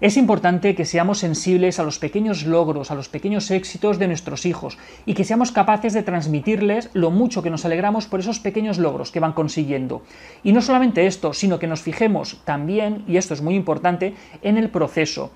Es importante que seamos sensibles a los pequeños logros, a los pequeños éxitos de nuestros hijos y que seamos capaces de transmitirles lo mucho que nos alegramos por esos pequeños logros que van consiguiendo. Y no solamente esto, sino que nos fijemos también, y esto es muy importante, en el proceso.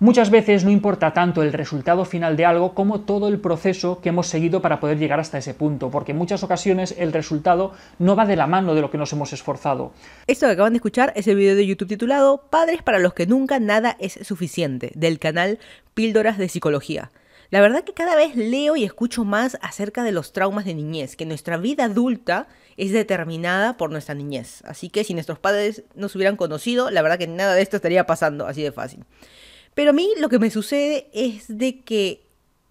Muchas veces no importa tanto el resultado final de algo como todo el proceso que hemos seguido para poder llegar hasta ese punto, porque en muchas ocasiones el resultado no va de la mano de lo que nos hemos esforzado. Esto que acaban de escuchar es el video de YouTube titulado Padres para los que nunca nada es suficiente, del canal Píldoras de Psicología. La verdad que cada vez leo y escucho más acerca de los traumas de niñez, que nuestra vida adulta es determinada por nuestra niñez. Así que si nuestros padres nos hubieran conocido, la verdad que nada de esto estaría pasando así de fácil. Pero a mí lo que me sucede es de que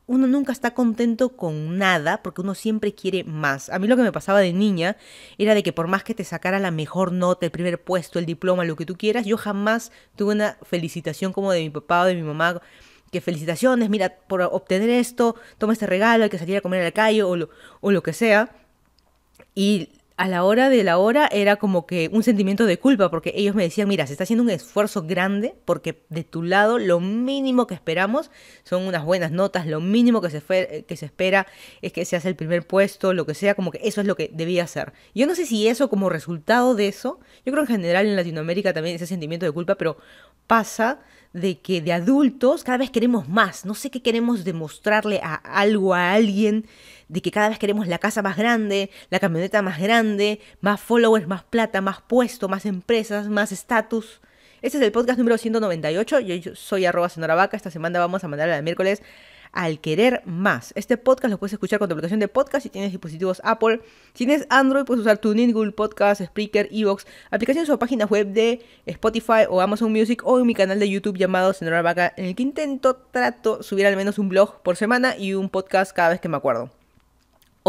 uno nunca está contento con nada porque uno siempre quiere más. A mí lo que me pasaba de niña era de que por más que te sacara la mejor nota, el primer puesto, el diploma, lo que tú quieras, yo jamás tuve una felicitación como de mi papá o de mi mamá. Que felicitaciones, mira, por obtener esto, toma este regalo, hay que salir a comer a la calle o lo, o lo que sea. Y a la hora de la hora era como que un sentimiento de culpa, porque ellos me decían, mira, se está haciendo un esfuerzo grande porque de tu lado lo mínimo que esperamos son unas buenas notas, lo mínimo que se, eh, que se espera es que se hace el primer puesto, lo que sea, como que eso es lo que debía hacer. Yo no sé si eso como resultado de eso, yo creo en general en Latinoamérica también ese sentimiento de culpa, pero pasa de que de adultos cada vez queremos más, no sé qué queremos demostrarle a algo, a alguien de que cada vez queremos la casa más grande, la camioneta más grande, más followers, más plata, más puesto, más empresas, más estatus. Este es el podcast número 198. Yo soy arroba Esta semana vamos a mandar al miércoles al querer más. Este podcast lo puedes escuchar con tu aplicación de podcast si tienes dispositivos Apple. Si tienes Android, puedes usar TuneIn, Google Podcast, Spreaker, Evox, aplicaciones o páginas web de Spotify o Amazon Music o en mi canal de YouTube llamado Senora en el que intento, trato subir al menos un blog por semana y un podcast cada vez que me acuerdo.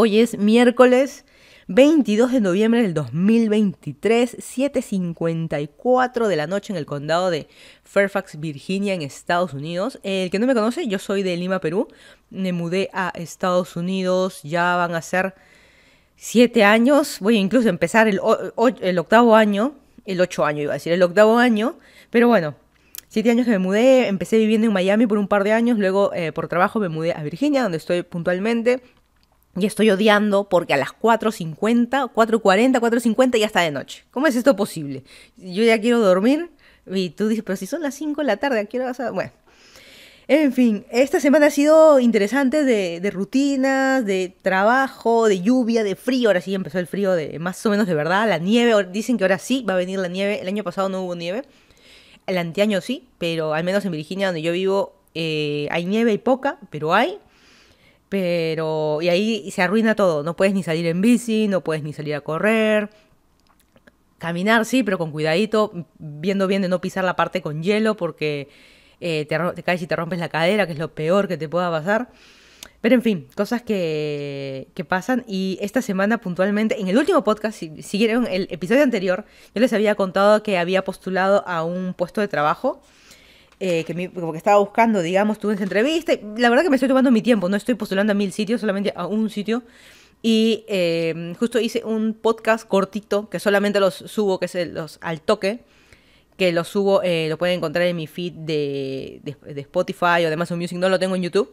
Hoy es miércoles 22 de noviembre del 2023, 7:54 de la noche en el condado de Fairfax, Virginia, en Estados Unidos. El que no me conoce, yo soy de Lima, Perú. Me mudé a Estados Unidos, ya van a ser 7 años. Voy a empezar el, octavo año, el ocho año iba a decir, el octavo año, pero bueno, siete años que me mudé, empecé viviendo en Miami por un par de años, luego eh, por trabajo me mudé a Virginia, donde estoy puntualmente y estoy odiando porque a las 4.50, 4.40, 4.50 ya está de noche. ¿Cómo es esto posible? Yo ya quiero dormir y tú dices, pero si son las 5 de la tarde, ¿a qué hora vas a...? Bueno. En fin, esta semana ha sido interesante de, rutinas, de trabajo, de lluvia, de frío. Ahora sí empezó el frío de más o menos de verdad. La nieve, dicen que ahora sí va a venir la nieve. El año pasado no hubo nieve. El anteaño sí, pero al menos en Virginia, donde yo vivo, eh, hay nieve y poca, pero hay. Pero, y ahí se arruina todo, no puedes ni salir en bici, no puedes ni salir a correr, caminar sí, pero con cuidadito, viendo bien de no pisar la parte con hielo porque eh, te, caes y te rompes la cadera, que es lo peor que te pueda pasar. Pero en fin, cosas que, que pasan y esta semana puntualmente, en el último podcast, si siguieron el episodio anterior, yo les había contado que había postulado a un puesto de trabajo eh, que como que estaba buscando, digamos, tuve esa entrevista. la verdad que me estoy tomando mi tiempo, no estoy postulando a mil sitios, solamente a un sitio. Y em, justo hice un podcast cortito que solamente los subo, que es los al toque, que los subo, eh, lo pueden encontrar en mi feed de, Spotify o de Amazon Music, no lo tengo en YouTube.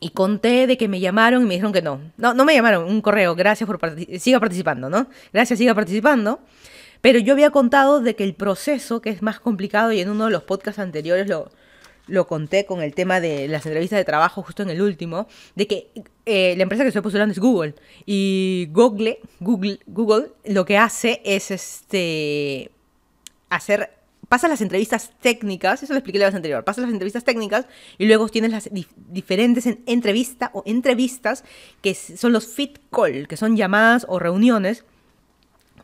Y conté de que me llamaron y me dijeron que no. No, no me llamaron, un correo, gracias por participar, siga participando, ¿no? Gracias, siga participando. Pero yo había contado de que el proceso, que es más complicado y en uno de los podcasts anteriores lo, conté con el tema de las entrevistas de trabajo justo en el último, de que eh, la empresa que estoy postulando es Google. Y Google, Google, Google lo que hace es este hacer pasa las entrevistas técnicas, eso lo expliqué la vez anterior, pasa las entrevistas técnicas y luego tienes las diferentes entrevistas o entrevistas que son los fit call, que son llamadas o reuniones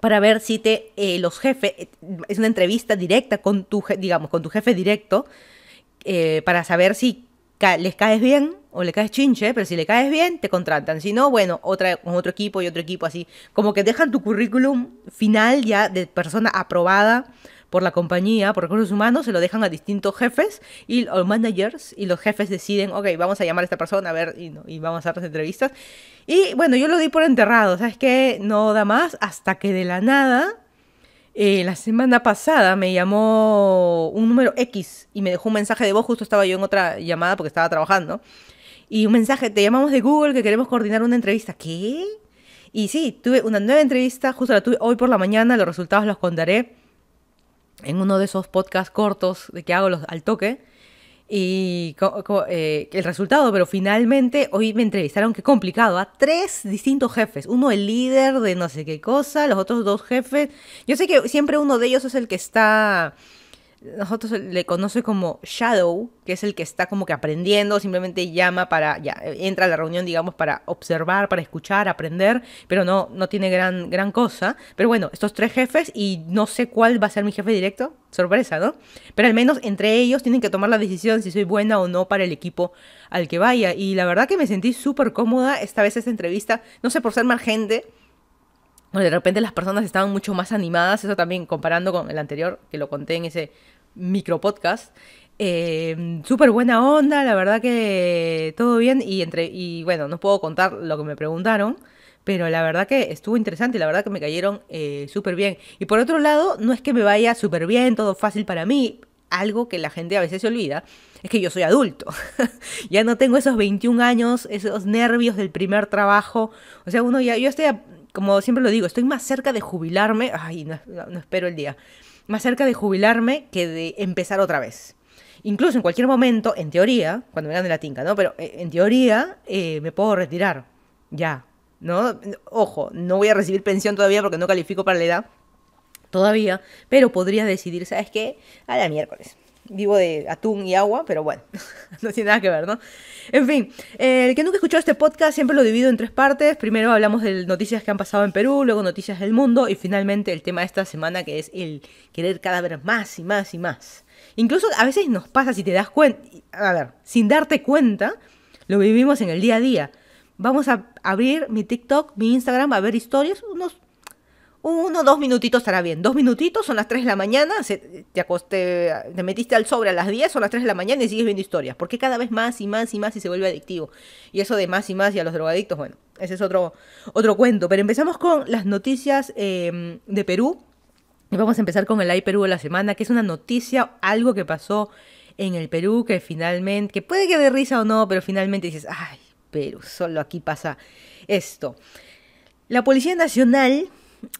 para ver si te eh, los jefes eh, es una entrevista directa con tu digamos con tu jefe directo eh, para saber si les caes bien o le caes chinche pero si le caes bien te contratan si no bueno otra con otro equipo y otro equipo así como que dejan tu currículum final ya de persona aprobada por la compañía, por recursos humanos, se lo dejan a distintos jefes y o managers y los jefes deciden, ok, vamos a llamar a esta persona, a ver, y, vamos a hacer las entrevistas. Y bueno, yo lo di por enterrado, ¿sabes qué? No da más hasta que de la nada eh, la semana pasada me llamó un número X y me dejó un mensaje de voz, justo estaba yo en otra llamada porque estaba trabajando, y un mensaje, te llamamos de Google que queremos coordinar una entrevista. ¿Qué? Y sí, tuve una nueva entrevista, justo la tuve hoy por la mañana, los resultados los contaré en uno de esos podcasts cortos de que hago los, al toque. Y eh, el resultado, pero finalmente hoy me entrevistaron, que complicado, a ¿ah? tres distintos jefes. Uno el líder de no sé qué cosa, los otros dos jefes. Yo sé que siempre uno de ellos es el que está nosotros le conoce como Shadow, que es el que está como que aprendiendo, simplemente llama para, ya, entra a la reunión, digamos, para observar, para escuchar, aprender, pero no, no tiene gran, gran cosa. Pero bueno, estos tres jefes y no sé cuál va a ser mi jefe directo, sorpresa, ¿no? Pero al menos entre ellos tienen que tomar la decisión si soy buena o no para el equipo al que vaya. Y la verdad que me sentí súper cómoda esta vez esta entrevista, no sé por ser más gente, de repente las personas estaban mucho más animadas, eso también comparando con el anterior, que lo conté en ese Micro podcast, eh, Súper buena onda, la verdad que todo bien. Y, entre, y bueno, no puedo contar lo que me preguntaron, pero la verdad que estuvo interesante, la verdad que me cayeron eh, súper bien. Y por otro lado, no es que me vaya súper bien, todo fácil para mí, algo que la gente a veces se olvida, es que yo soy adulto. ya no tengo esos 21 años, esos nervios del primer trabajo. O sea, uno ya, yo estoy, como siempre lo digo, estoy más cerca de jubilarme, ay, no espero el día, más cerca de jubilarme que de empezar otra vez. Incluso en cualquier momento, en teoría, cuando me de la tinca, ¿no? Pero eh, en teoría eh, me puedo retirar. Ya, ¿no? Ojo, no voy a recibir pensión todavía porque no califico para la edad. Todavía. Pero podría decidir, ¿sabes qué? A la miércoles vivo de atún y agua, pero bueno, no tiene nada que ver, ¿no? En fin, el que nunca escuchó este podcast siempre lo divido en tres partes. Primero hablamos de noticias que han pasado en Perú, luego noticias del mundo y finalmente el tema de esta semana que es el querer cada vez más y más y más. Incluso a veces nos pasa si te das cuenta, a ver, sin darte cuenta, lo vivimos en el día a día. Vamos a abrir mi TikTok, mi Instagram, a ver historias, unos uno, dos minutitos estará bien. Dos minutitos, son las 3 de la mañana, te, acosté, te metiste al sobre a las 10, o las 3 de la mañana y sigues viendo historias. Porque cada vez más y más y más y se vuelve adictivo. Y eso de más y más y a los drogadictos, bueno, ese es otro, otro cuento. Pero empezamos con las noticias em, de Perú. Y vamos a empezar con el Ay Perú de la semana, que es una noticia, algo que pasó en el Perú, que finalmente, que puede que de risa o no, pero finalmente dices, ay, Perú, solo aquí pasa esto. La Policía Nacional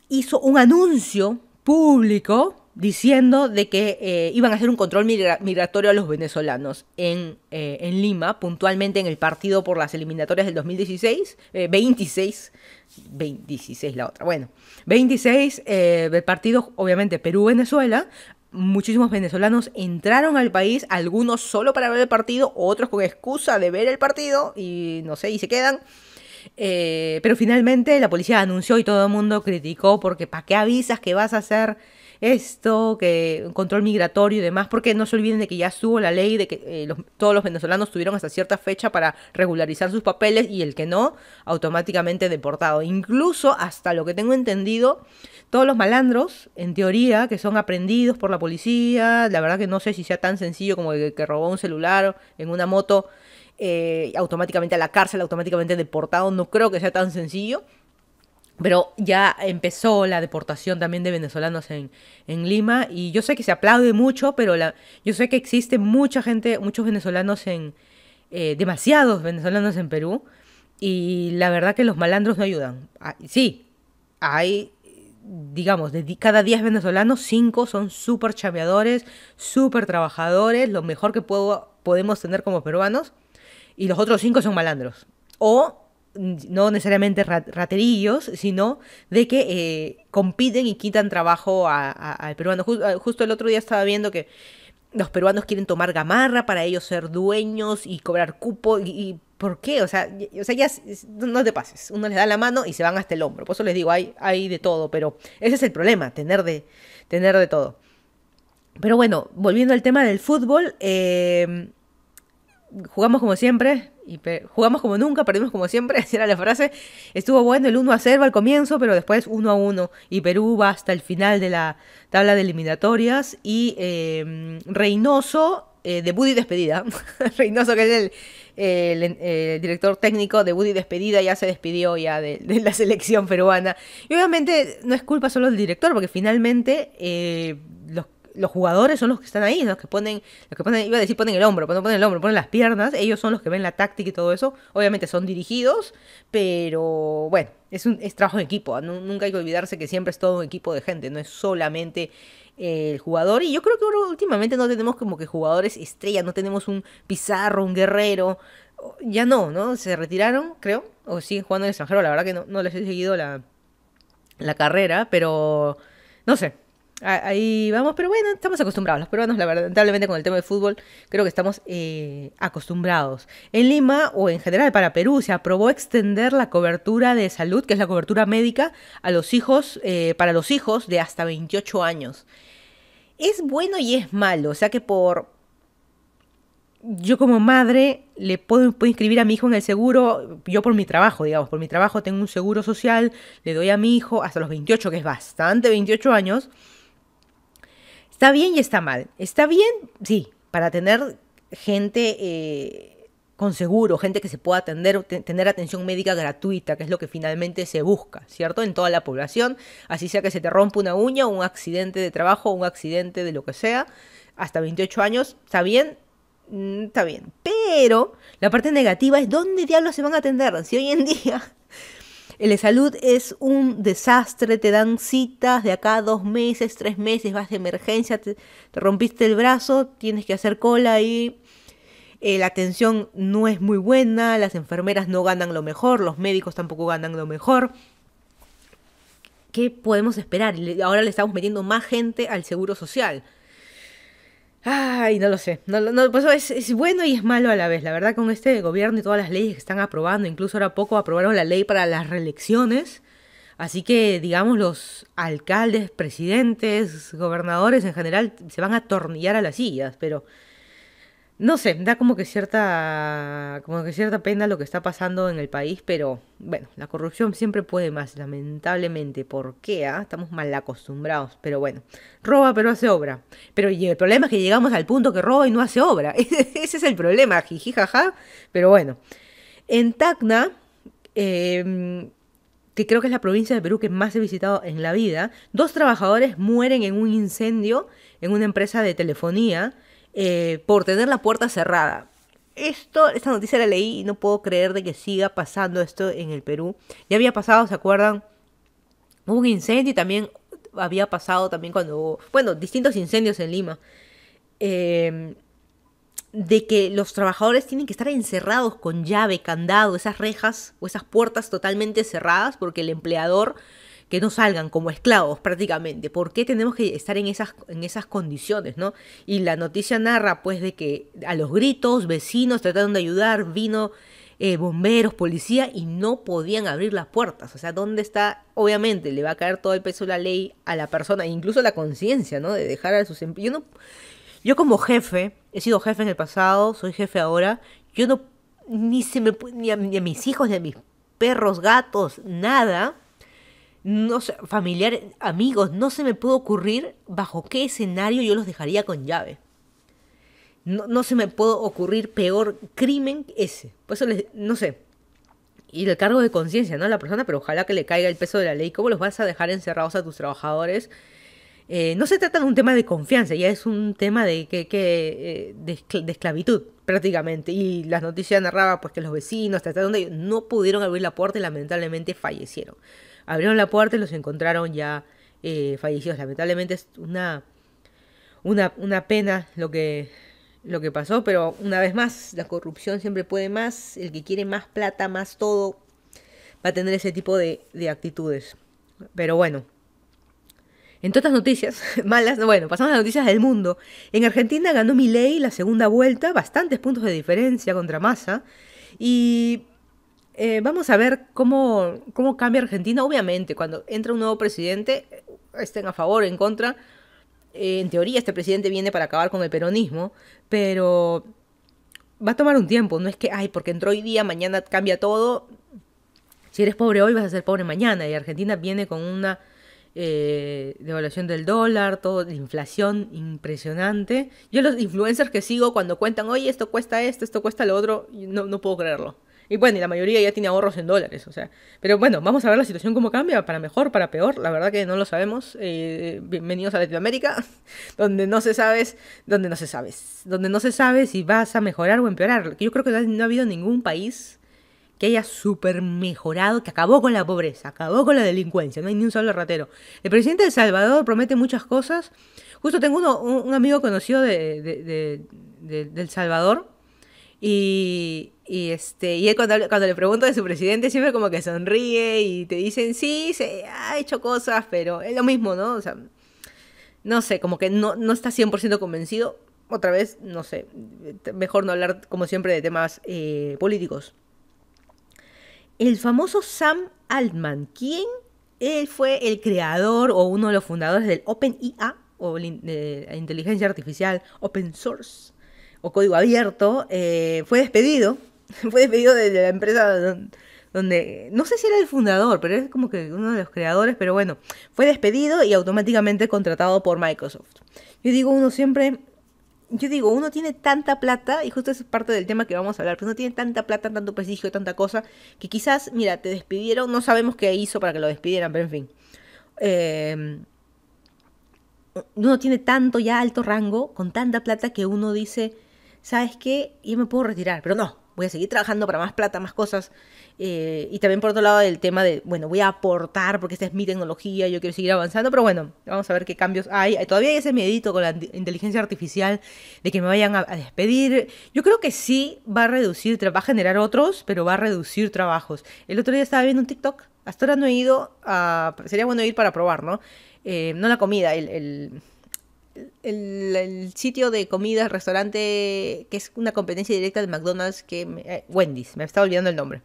hizo un anuncio público diciendo de que eh, iban a hacer un control migratorio a los venezolanos eh, en, Lima, puntualmente en el partido por las eliminatorias del 2016, 26, 26 la otra, bueno, 26 eh, del partido obviamente Perú-Venezuela, muchísimos venezolanos entraron al país, algunos solo para ver el partido, otros con excusa de ver el partido y no sé, y se quedan. Eh, pero finalmente la policía anunció y todo el mundo criticó porque ¿para qué avisas que vas a hacer esto, que control migratorio y demás? Porque no se olviden de que ya estuvo la ley de que eh, todos los venezolanos tuvieron hasta cierta fecha para regularizar sus papeles y el que no, automáticamente deportado. Incluso hasta lo que tengo entendido, todos los malandros, en teoría, que son aprendidos por la policía, la verdad que no sé si sea tan sencillo como el que robó un celular en una moto eh, automáticamente a la cárcel, automáticamente deportado, no creo que sea tan sencillo. Pero ya empezó la deportación también de venezolanos en, en Lima y yo sé que se aplaude mucho, pero la, yo sé que existe mucha gente, muchos venezolanos en, eh, demasiados venezolanos en Perú y la verdad que los malandros no ayudan. Ah, sí, hay, digamos, de cada 10 venezolanos, 5 son súper chaveadores súper trabajadores, lo mejor que puedo, podemos tener como peruanos y los otros cinco son malandros. O no necesariamente raterillos, sino de que eh, compiten y quitan trabajo al peruano. Eh, justo el otro día estaba viendo que los peruanos quieren tomar gamarra para ellos ser dueños y cobrar cupo. ¿Y, por qué? O sea, o sea ya no te pases. Uno les da la mano y se van hasta el hombro. Por eso les digo, hay, hay de todo, pero ese es el problema, tener de, tener de todo. Pero bueno, volviendo al tema del fútbol, eh, jugamos como siempre, y jugamos como nunca, perdimos como siempre, esa era la frase. Estuvo bueno el 1 a 0 al comienzo, pero después 1 a 1. Y Perú va hasta el final de la tabla de eliminatorias. Y em, Reynoso, eh, debut y despedida. Reynoso, que es el, director técnico de Buddy despedida, ya se despidió ya de, la selección peruana. Y obviamente no es culpa solo del director, porque finalmente eh, los los jugadores son los que están ahí, los que ponen, los que iba a decir ponen el hombro, no ponen el hombro, ponen las piernas, ellos son los que ven la táctica y todo eso. Obviamente son dirigidos, pero bueno, es un es trabajo de equipo. ¿ah? Nunca hay que olvidarse que siempre es todo un equipo de gente, no es solamente el jugador. Y yo creo que últimamente no tenemos como que jugadores estrella, no tenemos un Pizarro, un Guerrero. Ya no, ¿no? Se retiraron, creo, o siguen jugando en el extranjero. La verdad que no, no les he seguido la, la carrera, pero no sé ahí vamos, pero bueno, estamos acostumbrados. Los peruanos, lamentablemente, con el tema de fútbol, creo que estamos eh, acostumbrados. En Lima, o en general para Perú, se aprobó extender la cobertura de salud, que es la cobertura médica, a los hijos, eh, para los hijos de hasta 28 años. Es bueno y es malo, o sea que por. Yo como madre le puedo, puedo inscribir a mi hijo en el seguro, yo por mi trabajo, digamos, por mi trabajo tengo un seguro social, le doy a mi hijo hasta los 28, que es bastante, 28 años, Está bien y está mal. Está bien, sí, para tener gente eh, con seguro, gente que se pueda atender, tener atención médica gratuita, que es lo que finalmente se busca, ¿cierto? En toda la población, así sea que se te rompa una uña, un accidente de trabajo, un accidente de lo que sea, hasta 28 años, está bien, mm, está bien. Pero la parte negativa es dónde diablos se van a atender. Si hoy en día el salud es un desastre, te dan citas de acá dos meses, tres meses, vas de emergencia, te, rompiste el brazo, tienes que hacer cola ahí. Eh, la atención no es muy buena, las enfermeras no ganan lo mejor, los médicos tampoco ganan lo mejor. ¿Qué podemos esperar? Ahora le estamos metiendo más gente al seguro social. Ay, no lo sé. No, no, pues es, es, bueno y es malo a la vez. La verdad, con este gobierno y todas las leyes que están aprobando, incluso ahora poco aprobaron la ley para las reelecciones. Así que, digamos, los alcaldes, presidentes, gobernadores en general se van a atornillar a las sillas, pero no sé, da como que cierta como que cierta pena lo que está pasando en el país, pero bueno, la corrupción siempre puede más, lamentablemente. ¿Por qué? Ah? Estamos mal acostumbrados, pero bueno, roba pero hace obra. Pero el problema es que llegamos al punto que roba y no hace obra. Ese es el problema, jiji, jaja. Pero bueno, en Tacna, em, que creo que es la provincia de Perú que más he visitado en la vida, dos trabajadores mueren en un incendio en una empresa de telefonía eh, por tener la puerta cerrada. Esto, esta noticia la leí y no puedo creer de que siga pasando esto en el Perú. Ya había pasado, ¿se acuerdan? Hubo un incendio y también había pasado también cuando bueno, distintos incendios en Lima. Eh, de que los trabajadores tienen que estar encerrados con llave, candado, esas rejas o esas puertas totalmente cerradas porque el empleador que no salgan como esclavos prácticamente. ¿Por qué tenemos que estar en esas, en esas condiciones, no? Y la noticia narra pues de que a los gritos, vecinos trataron de ayudar, vino eh, bomberos, policía y no podían abrir las puertas. O sea, ¿dónde está? Obviamente le va a caer todo el peso de la ley a la persona, incluso la conciencia, ¿no? De dejar a sus em-, Yo, no, yo como jefe, he sido jefe en el pasado, soy jefe ahora, yo no, ni se me, ni ni a mis hijos, ni a mis perros, gatos, nada no, familiares, amigos, no se me puede ocurrir bajo qué escenario yo los dejaría con llave. No, se me puede ocurrir peor crimen ese. Por eso no sé. Y el cargo de conciencia, ¿no? La persona, pero ojalá que le caiga el peso de la ley. ¿Cómo los vas a dejar encerrados a tus trabajadores? Eh, no se trata de un tema de confianza, ya es un tema de, que, eh, de, esclavitud prácticamente. Y las noticias narraban pues, que los vecinos hasta de no pudieron abrir la puerta y lamentablemente fallecieron abrieron la puerta y los encontraron ya eh, fallecidos. Lamentablemente es una, una, pena lo que, lo que pasó, pero una vez más, la corrupción siempre puede más, el que quiere más plata, más todo, va a tener ese tipo de, actitudes. Pero bueno. En todas noticias malas, bueno, pasamos a las noticias del mundo. En Argentina ganó Milei la segunda vuelta, bastantes puntos de diferencia contra Massa. Y eh, vamos a ver cómo, cómo cambia Argentina. Obviamente, cuando entra un nuevo presidente, estén a favor o en contra. Eh, en teoría, este presidente viene para acabar con el peronismo, pero va a tomar un tiempo. No es que, ay, porque entró hoy día, mañana cambia todo. Si eres pobre hoy, vas a ser pobre mañana. Y Argentina viene con una eh, devaluación del dólar, todo, inflación impresionante. Yo los influencers que sigo cuando cuentan, oye, esto cuesta esto, esto cuesta lo otro, no, no puedo creerlo. Y bueno, y la mayoría ya tiene ahorros en dólares, o sea. Pero bueno, vamos a ver la situación cómo cambia, para mejor, para peor, la verdad que no lo sabemos. Eh, bienvenidos a Latinoamérica, donde no se sabes, donde no se sabes, donde no se sabe si vas a mejorar o empeorar. Yo creo que no ha habido ningún país que haya súper mejorado, que acabó con la pobreza, acabó con la delincuencia, no hay ni un solo ratero. El presidente de El Salvador promete muchas cosas. Justo tengo uno, un, amigo conocido de, de El Salvador y, este, y él cuando, le pregunto de su presidente siempre como que sonríe y te dicen, sí, se ha hecho cosas, pero es lo mismo, ¿no? O sea, no sé, como que no, está 100% convencido. Otra vez, no sé, mejor no hablar como siempre de temas eh, políticos. El famoso Sam Altman, ¿quién? Él fue el creador o uno de los fundadores del OpenIA, o la inteligencia artificial open source o código abierto, eh, fue despedido. fue despedido de, la empresa donde, no sé si era el fundador, pero es como que uno de los creadores, pero bueno, fue despedido y automáticamente contratado por Microsoft. Yo digo, uno siempre, yo digo, uno tiene tanta plata, y justo es parte del tema que vamos a hablar, pero uno tiene tanta plata, tanto prestigio, tanta cosa, que quizás, mira, te despidieron, no sabemos qué hizo para que lo despidieran, pero en fin. Em, uno tiene tanto ya alto rango, con tanta plata que uno dice, ¿sabes qué? Yo me puedo retirar, pero no, voy a seguir trabajando para más plata, más cosas. Eh, y también por otro lado el tema de, bueno, voy a aportar porque esta es mi tecnología, yo quiero seguir avanzando, pero bueno, vamos a ver qué cambios hay. Todavía hay ese miedito con la inteligencia artificial de que me vayan a, despedir. Yo creo que sí va a reducir, va a generar otros, pero va a reducir trabajos. El otro día estaba viendo un TikTok, hasta ahora no he ido a... Sería bueno ir para probar, ¿no? Eh, no la comida, el el, sitio de comida, restaurante, que es una competencia directa de McDonald's, que eh, Wendy's, me estaba olvidando el nombre.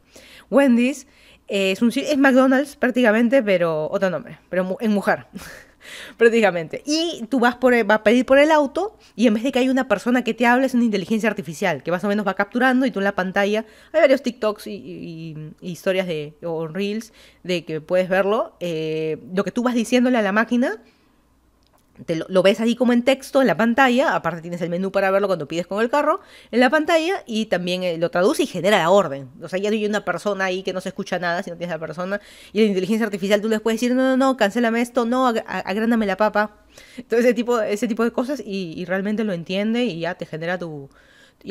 Wendy's eh, es, un, es McDonald's prácticamente, pero otro nombre, pero en mujer. prácticamente. Y tú vas, por, a pedir por el auto y en vez de que hay una persona que te hable, es una inteligencia artificial que más o menos va capturando y tú en la pantalla, hay varios TikToks y, historias de, o reels de que puedes verlo, eh, lo que tú vas diciéndole a la máquina lo, ves ahí como en texto en la pantalla, aparte tienes el menú para verlo cuando pides con el carro, en la pantalla y también eh, lo traduce y genera la orden. O sea, ya no hay una persona ahí que no se escucha nada, si no tienes a la persona. Y la inteligencia artificial tú les puedes decir, no, no, no, cancélame esto, no, agrándame la papa. Entonces, ese tipo, ese tipo de cosas y, realmente lo entiende y ya te genera tu,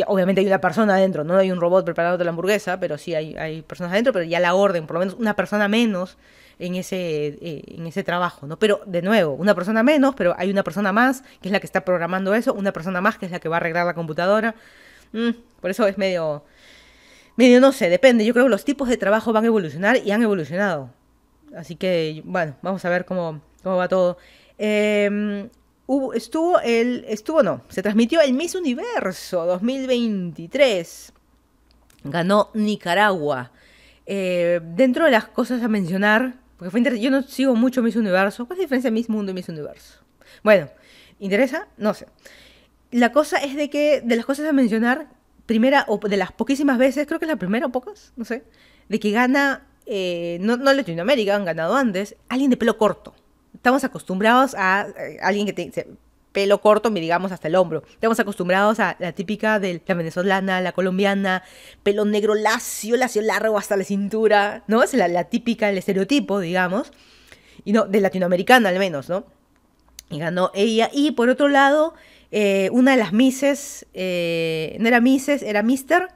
obviamente hay una persona adentro, no hay un robot de la hamburguesa, pero sí hay, hay personas adentro, pero ya la orden, por lo menos una persona menos en ese, eh, en ese trabajo, ¿no? Pero de nuevo, una persona menos, pero hay una persona más que es la que está programando eso, una persona más que es la que va a arreglar la computadora. Mm, por eso es medio, medio, no sé, depende. Yo creo que los tipos de trabajo van a evolucionar y han evolucionado. Así que, bueno, vamos a ver cómo, cómo va todo. Em, estuvo el, estuvo no, se transmitió el Miss Universo 2023. Ganó Nicaragua. Eh, dentro de las cosas a mencionar, porque Yo no sigo mucho Miss Universo. ¿Cuál es la diferencia de Miss Mundo y Miss Universo? Bueno, ¿interesa? No sé. La cosa es de que, de las cosas a mencionar, primera o de las poquísimas veces, creo que es la primera o pocas, no sé, de que gana, eh, no, Latinoamérica, han ganado antes, alguien de pelo corto. Estamos acostumbrados a, eh, alguien que te, pelo corto, digamos, hasta el hombro. Estamos acostumbrados a la típica de la venezolana, la colombiana, pelo negro lacio, lacio largo hasta la cintura, ¿no? Es la, típica, el estereotipo, digamos. Y no, de latinoamericana al menos, ¿no? Y ganó ella. Y por otro lado, eh, una de las Misses, eh, no era Misses, era Mister,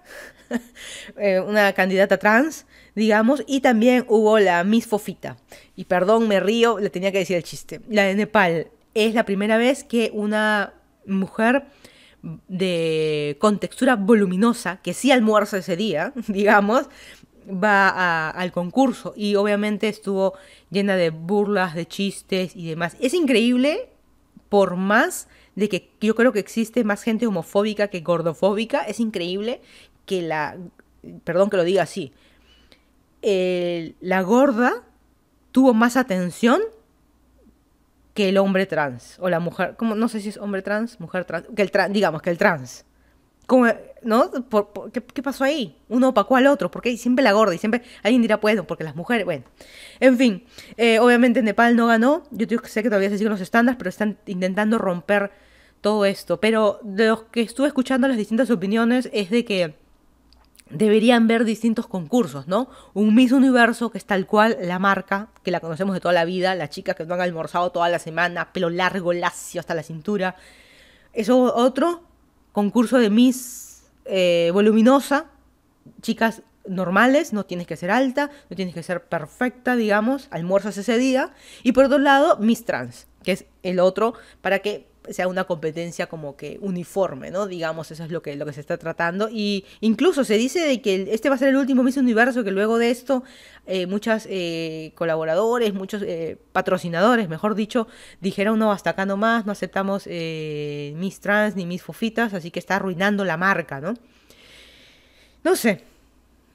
eh, una candidata trans, digamos, y también hubo la Miss Fofita. Y perdón, me río, le tenía que decir el chiste. La de Nepal, es la primera vez que una mujer de contextura voluminosa, que sí almuerza ese día, digamos, va al concurso y obviamente estuvo llena de burlas, de chistes y demás. Es increíble, por más de que yo creo que existe más gente homofóbica que gordofóbica, es increíble que la, perdón que lo diga así, la gorda tuvo más atención que el hombre trans o la mujer, como no sé si es hombre trans, mujer trans, que el trans, digamos que el trans. Como, ¿No? Por, ¿qué, pasó ahí? Uno opacó al otro, porque siempre la gorda y siempre alguien dirá, pues porque las mujeres, bueno. En fin, eh, obviamente Nepal no ganó, yo sé que todavía se siguen los estándares, pero están intentando romper todo esto. Pero de los que estuve escuchando las distintas opiniones es de que deberían ver distintos concursos, ¿no? Un Miss Universo que es tal cual la marca que la conocemos de toda la vida, las chicas que no han almorzado toda la semana, pelo largo, lacio hasta la cintura. Eso otro concurso de Miss eh, voluminosa, chicas normales, no tienes que ser alta, no tienes que ser perfecta, digamos, almuerzas ese día. Y por otro lado, Miss Trans, que es el otro, para que sea una competencia como que uniforme, ¿no? Digamos, eso es lo que, lo que se está tratando. Y incluso se dice de que este va a ser el último Miss Universo, que luego de esto eh, muchos eh, colaboradores, muchos eh, patrocinadores, mejor dicho, dijeron, no, hasta acá nomás, no aceptamos Miss Trans ni Miss Fofitas, así que está arruinando la marca, ¿no? No sé,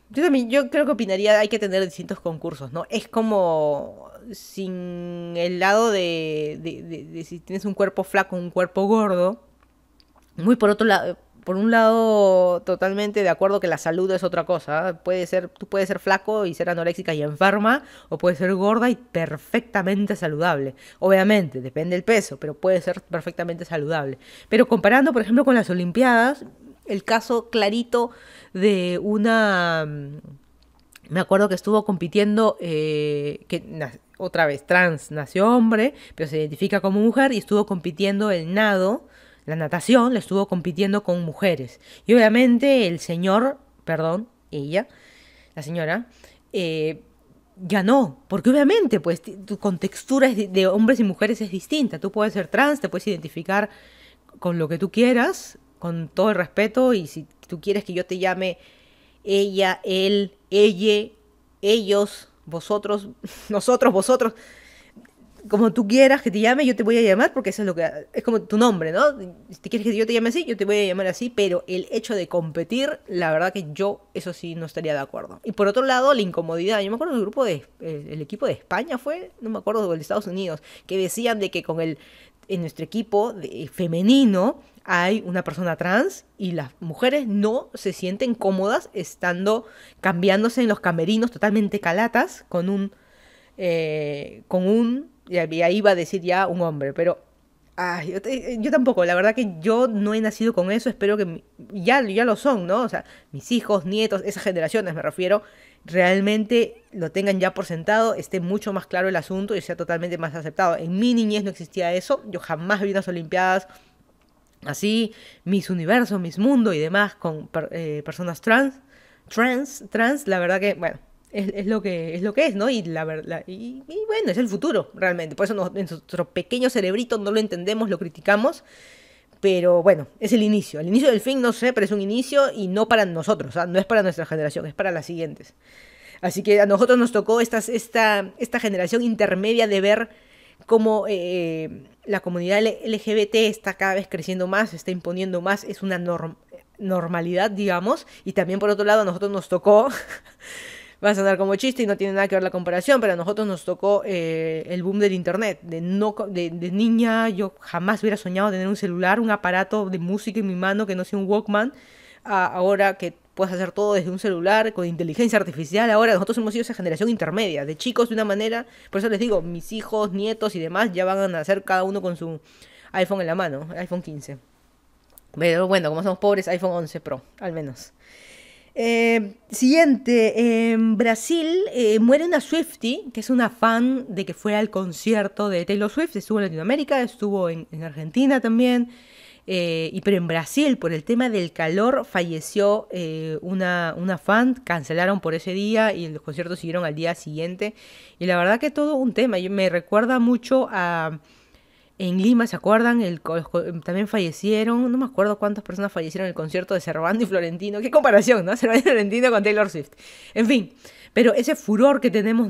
yo también, yo creo que opinaría, hay que tener distintos concursos, ¿no? Es como sin el lado de, si tienes un cuerpo flaco, o un cuerpo gordo, muy por otro lado, por un lado totalmente de acuerdo que la salud es otra cosa. ¿ah? Puede ser, tú puedes ser flaco y ser anoréxica y enferma, o puedes ser gorda y perfectamente saludable. Obviamente, depende del peso, pero puede ser perfectamente saludable. Pero comparando, por ejemplo, con las Olimpiadas, el caso clarito de una mm, me acuerdo que estuvo compitiendo, eh, que otra vez trans, nació hombre, pero se identifica como mujer y estuvo compitiendo el nado, la natación, le estuvo compitiendo con mujeres. Y obviamente el señor, perdón, ella, la señora, eh, ganó, porque obviamente pues tu contextura de hombres y mujeres es distinta. Tú puedes ser trans, te puedes identificar con lo que tú quieras, con todo el respeto, y si tú quieres que yo te llame ella, él, ella, ellos, vosotros, nosotros, vosotros, como tú quieras que te llame, yo te voy a llamar porque eso es lo que es como tu nombre, ¿no? Si quieres que yo te llame así, yo te voy a llamar así, pero el hecho de competir, la verdad que yo eso sí no estaría de acuerdo. Y por otro lado, la incomodidad, yo me acuerdo del grupo de el, equipo de España fue, no me acuerdo del de Estados Unidos, que decían de que con el en nuestro equipo de, eh, femenino hay una persona trans y las mujeres no se sienten cómodas estando cambiándose en los camerinos totalmente calatas con un eh, con un y ahí iba a decir ya un hombre pero ay, yo, eh, yo, tampoco la verdad que yo no he nacido con eso espero que ya ya lo son no o sea mis hijos nietos esas generaciones me refiero realmente lo tengan ya por sentado, esté mucho más claro el asunto y sea totalmente más aceptado. En mi niñez no existía eso, yo jamás vi unas Olimpiadas así, mis universos, mis mundos y demás con eh, personas trans, trans, trans, la verdad que, bueno, es, lo que es lo que es, ¿no? Y la verdad y, bueno, es el futuro realmente. Por eso en nuestro pequeño cerebrito no lo entendemos, lo criticamos pero bueno, es el inicio. El inicio del fin, no sé, pero es un inicio y no para nosotros, ¿ah? no es para nuestra generación, es para las siguientes. Así que a nosotros nos tocó esta, esta generación intermedia de ver cómo eh, eh, la comunidad LGBT está cada vez creciendo más, se está imponiendo más, es una normalidad, digamos. Y también por otro lado a nosotros nos tocó va a sonar como chiste y no tiene nada que ver la comparación, pero a nosotros nos tocó eh, el boom del internet. De, no, de, niña yo jamás hubiera soñado tener un celular, un aparato de música en mi mano que no sea un Walkman. ahora que puedes hacer todo desde un celular, con inteligencia artificial. Ahora nosotros hemos sido esa generación intermedia, de chicos de una manera. Por eso les digo, mis hijos, nietos y demás ya van a hacer cada uno con su iPhone en la mano, iPhone 15. Pero bueno, como somos pobres, iPhone 11 Pro, al menos. Eh, siguiente, en Brasil eh, muere una Swifty, que es una fan de que fuera al concierto de Taylor Swift, estuvo en Latinoamérica, estuvo en, Argentina también, eh, y, pero en Brasil por el tema del calor falleció una, una fan, cancelaron por ese día y los conciertos siguieron al día siguiente, y la verdad que todo un tema, me recuerda mucho a en Lima, ¿se acuerdan? también fallecieron, no me acuerdo cuántas personas fallecieron en el concierto de Cervando y Florentino. Qué comparación, ¿no? Cervando y Florentino con Taylor Swift. En fin, pero ese furor que tenemos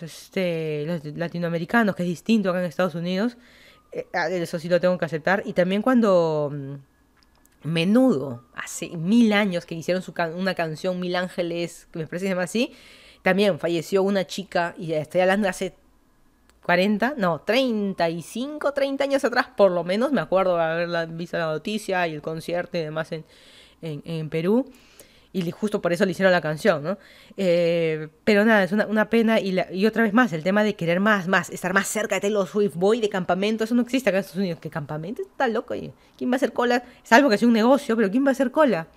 este, los latinoamericanos, que es distinto acá en Estados Unidos, eh, eso sí lo tengo que aceptar. Y también cuando mm, Menudo, hace mil años que hicieron una canción, Mil Ángeles, que me parece que se llama así, también falleció una chica, y estoy hablando de hace 40, no, 35, 30 años atrás, por lo menos, me acuerdo de haber visto la noticia y el concierto y demás en, en, Perú. Y justo por eso le hicieron la canción, ¿no? Eh, pero nada, es una, pena. Y, otra vez más, el tema de querer más, más, estar más cerca de los Swift, Boy de campamento, eso no existe acá en Estados Unidos. ¿Qué campamento? Está loco. ¿Quién va a hacer cola? Salvo que sea un negocio, pero ¿quién va a hacer cola?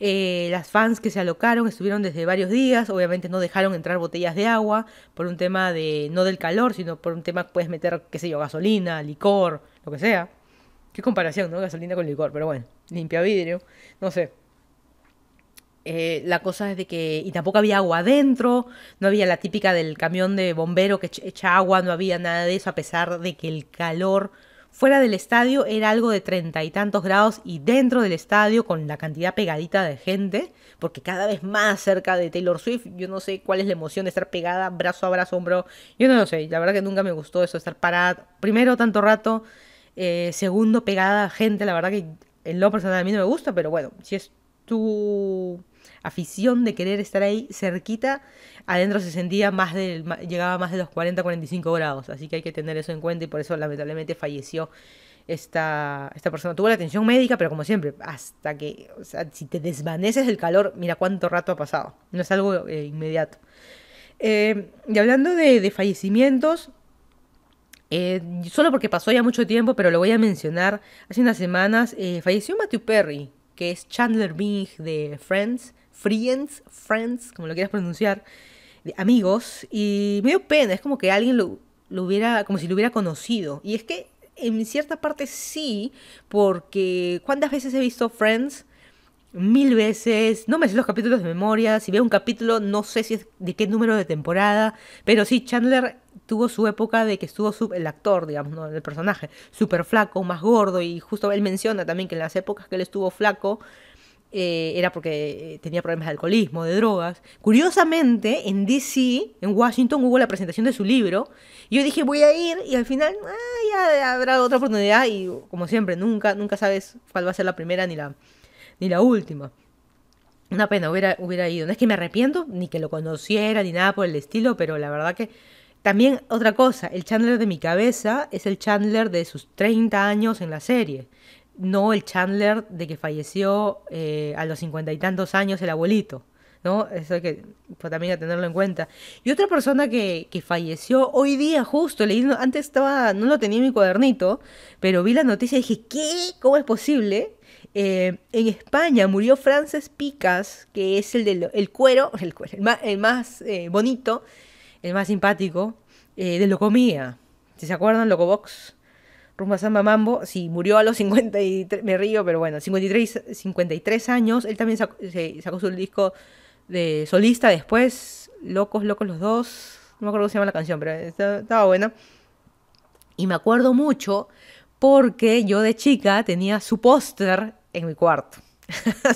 Eh, las fans que se alocaron estuvieron desde varios días, obviamente no dejaron entrar botellas de agua por un tema de, no del calor, sino por un tema que puedes meter, qué sé yo, gasolina, licor, lo que sea. Qué comparación, ¿no? Gasolina con licor, pero bueno, limpia vidrio, no sé. Eh, la cosa es de que. Y tampoco había agua adentro, no había la típica del camión de bombero que echa agua, no había nada de eso, a pesar de que el calor Fuera del estadio era algo de treinta y tantos grados y dentro del estadio con la cantidad pegadita de gente, porque cada vez más cerca de Taylor Swift, yo no sé cuál es la emoción de estar pegada brazo a brazo, hombro, yo no lo sé, la verdad que nunca me gustó eso, estar parada, primero tanto rato, eh, segundo pegada a gente, la verdad que en lo personal a mí no me gusta, pero bueno, si es tu afición de querer estar ahí cerquita, adentro se sentía más del, llegaba más de los 40-45 grados, así que hay que tener eso en cuenta y por eso lamentablemente falleció esta, esta persona. Tuvo la atención médica, pero como siempre, hasta que, o sea, si te desvaneces del calor, mira cuánto rato ha pasado, no es algo eh, inmediato. Eh, y hablando de, fallecimientos, eh, solo porque pasó ya mucho tiempo, pero lo voy a mencionar, hace unas semanas falleció Matthew Perry, que es Chandler Bing de Friends friends, friends, como lo quieras pronunciar, amigos, y me dio pena, es como que alguien lo, hubiera, como si lo hubiera conocido. Y es que en cierta parte sí, porque ¿cuántas veces he visto Friends? Mil veces, no me sé los capítulos de memoria, si veo un capítulo no sé si es de qué número de temporada, pero sí, Chandler tuvo su época de que estuvo el actor, digamos, el personaje, súper flaco, más gordo, y justo él menciona también que en las épocas que él estuvo flaco, eh, era porque eh, tenía problemas de alcoholismo, de drogas. Curiosamente, en DC, en Washington, hubo la presentación de su libro. Y yo dije, voy a ir, y al final, ah, ya habrá otra oportunidad. Y como siempre, nunca, nunca sabes cuál va a ser la primera ni la, ni la última. Una pena, hubiera, hubiera ido. No es que me arrepiento, ni que lo conociera, ni nada por el estilo, pero la verdad que también otra cosa, el Chandler de mi cabeza es el Chandler de sus 30 años en la serie no el Chandler de que falleció eh, a los cincuenta y tantos años el abuelito. ¿no? Eso hay que pues, también tenerlo en cuenta. Y otra persona que, que falleció hoy día justo, leí, antes estaba, no lo tenía en mi cuadernito, pero vi la noticia y dije, ¿qué? ¿Cómo es posible? Eh, en España murió Frances Picas, que es el del cuero, el, más, eh, bonito, el más simpático, de Locomía. Si se acuerdan, Locobox. Rumba Samba Mambo. Sí, murió a los 53, me río, pero bueno, 53, 53 años. Él también sacó, su disco de solista después, Locos, Locos los Dos. No me acuerdo cómo se llama la canción, pero estaba buena. Y me acuerdo mucho porque yo de chica tenía su póster en mi cuarto.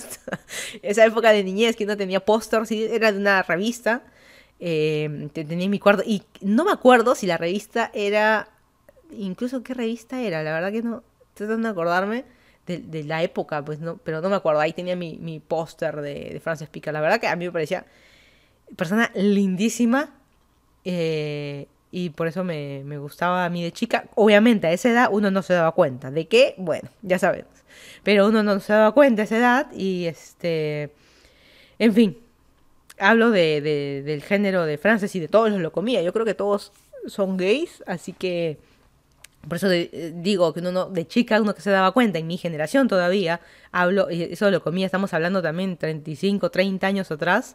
Esa época de niñez que no tenía póster, sí, era de una revista. Eh, tenía en mi cuarto. Y no me acuerdo si la revista era incluso qué revista era, la verdad que no, tratando de acordarme de, la época, pues no, pero no me acuerdo, ahí tenía mi, póster de, Frances Pica, la verdad que a mí me parecía persona lindísima eh, y por eso me, gustaba a mí de chica. Obviamente a esa edad uno no se daba cuenta, ¿de qué? Bueno, ya sabemos, pero uno no se daba cuenta a esa edad y este, en fin. Hablo de, del género de Frances y de todos los comía Yo creo que todos son gays, así que por eso eh, digo que uno de chica uno que se daba cuenta, en mi generación todavía, hablo, y eso lo comía, estamos hablando también 35, 30 años atrás,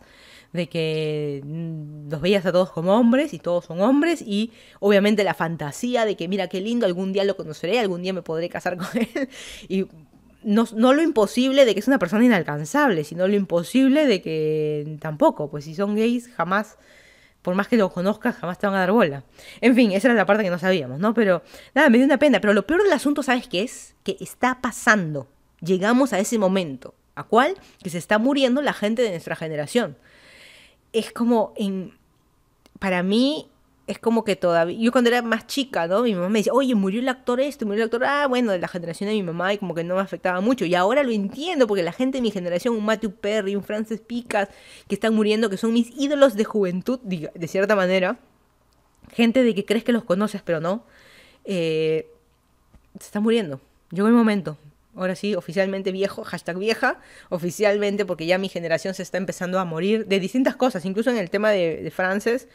de que mm, los veías a todos como hombres y todos son hombres y obviamente la fantasía de que mira qué lindo, algún día lo conoceré, algún día me podré casar con él y no, no, lo imposible de que es una persona inalcanzable, sino lo imposible de que tampoco, pues si son gays jamás por más que lo conozcas, jamás te van a dar bola. En fin, esa era la parte que no sabíamos, ¿no? Pero nada, me dio una pena. Pero lo peor del asunto, ¿sabes qué es? Que está pasando. Llegamos a ese momento. ¿A cuál? Que se está muriendo la gente de nuestra generación. Es como, en, para mí, es como que todavía. Yo cuando era más chica, ¿no? Mi mamá me decía, oye, murió el actor este, murió el actor. Ah, bueno, de la generación de mi mamá y como que no me afectaba mucho. Y ahora lo entiendo porque la gente de mi generación, un Matthew Perry, un Francis Picas, que están muriendo, que son mis ídolos de juventud, de cierta manera. Gente de que crees que los conoces, pero no. Eh, se están muriendo. Llegó el momento. Ahora sí, oficialmente viejo, hashtag vieja, oficialmente porque ya mi generación se está empezando a morir de distintas cosas, incluso en el tema de, de Frances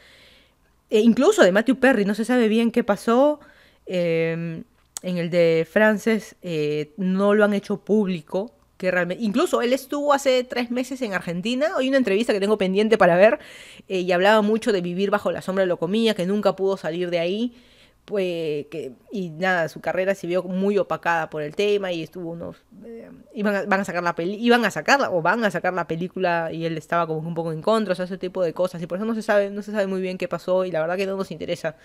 e incluso de Matthew Perry, no se sabe bien qué pasó. Em, en el de Frances eh, no lo han hecho público. Que realmente, incluso él estuvo hace tres meses en Argentina. Hay una entrevista que tengo pendiente para ver eh, y hablaba mucho de vivir bajo la sombra de comía que nunca pudo salir de ahí pues, que, y nada, su carrera se vio muy opacada por el tema y estuvo unos... Eh, iban, van a sacar la peli, iban a sacarla o van a sacar la película y él estaba como un poco en contra, o sea, ese tipo de cosas. Y por eso no se sabe, no se sabe muy bien qué pasó y la verdad que no nos interesa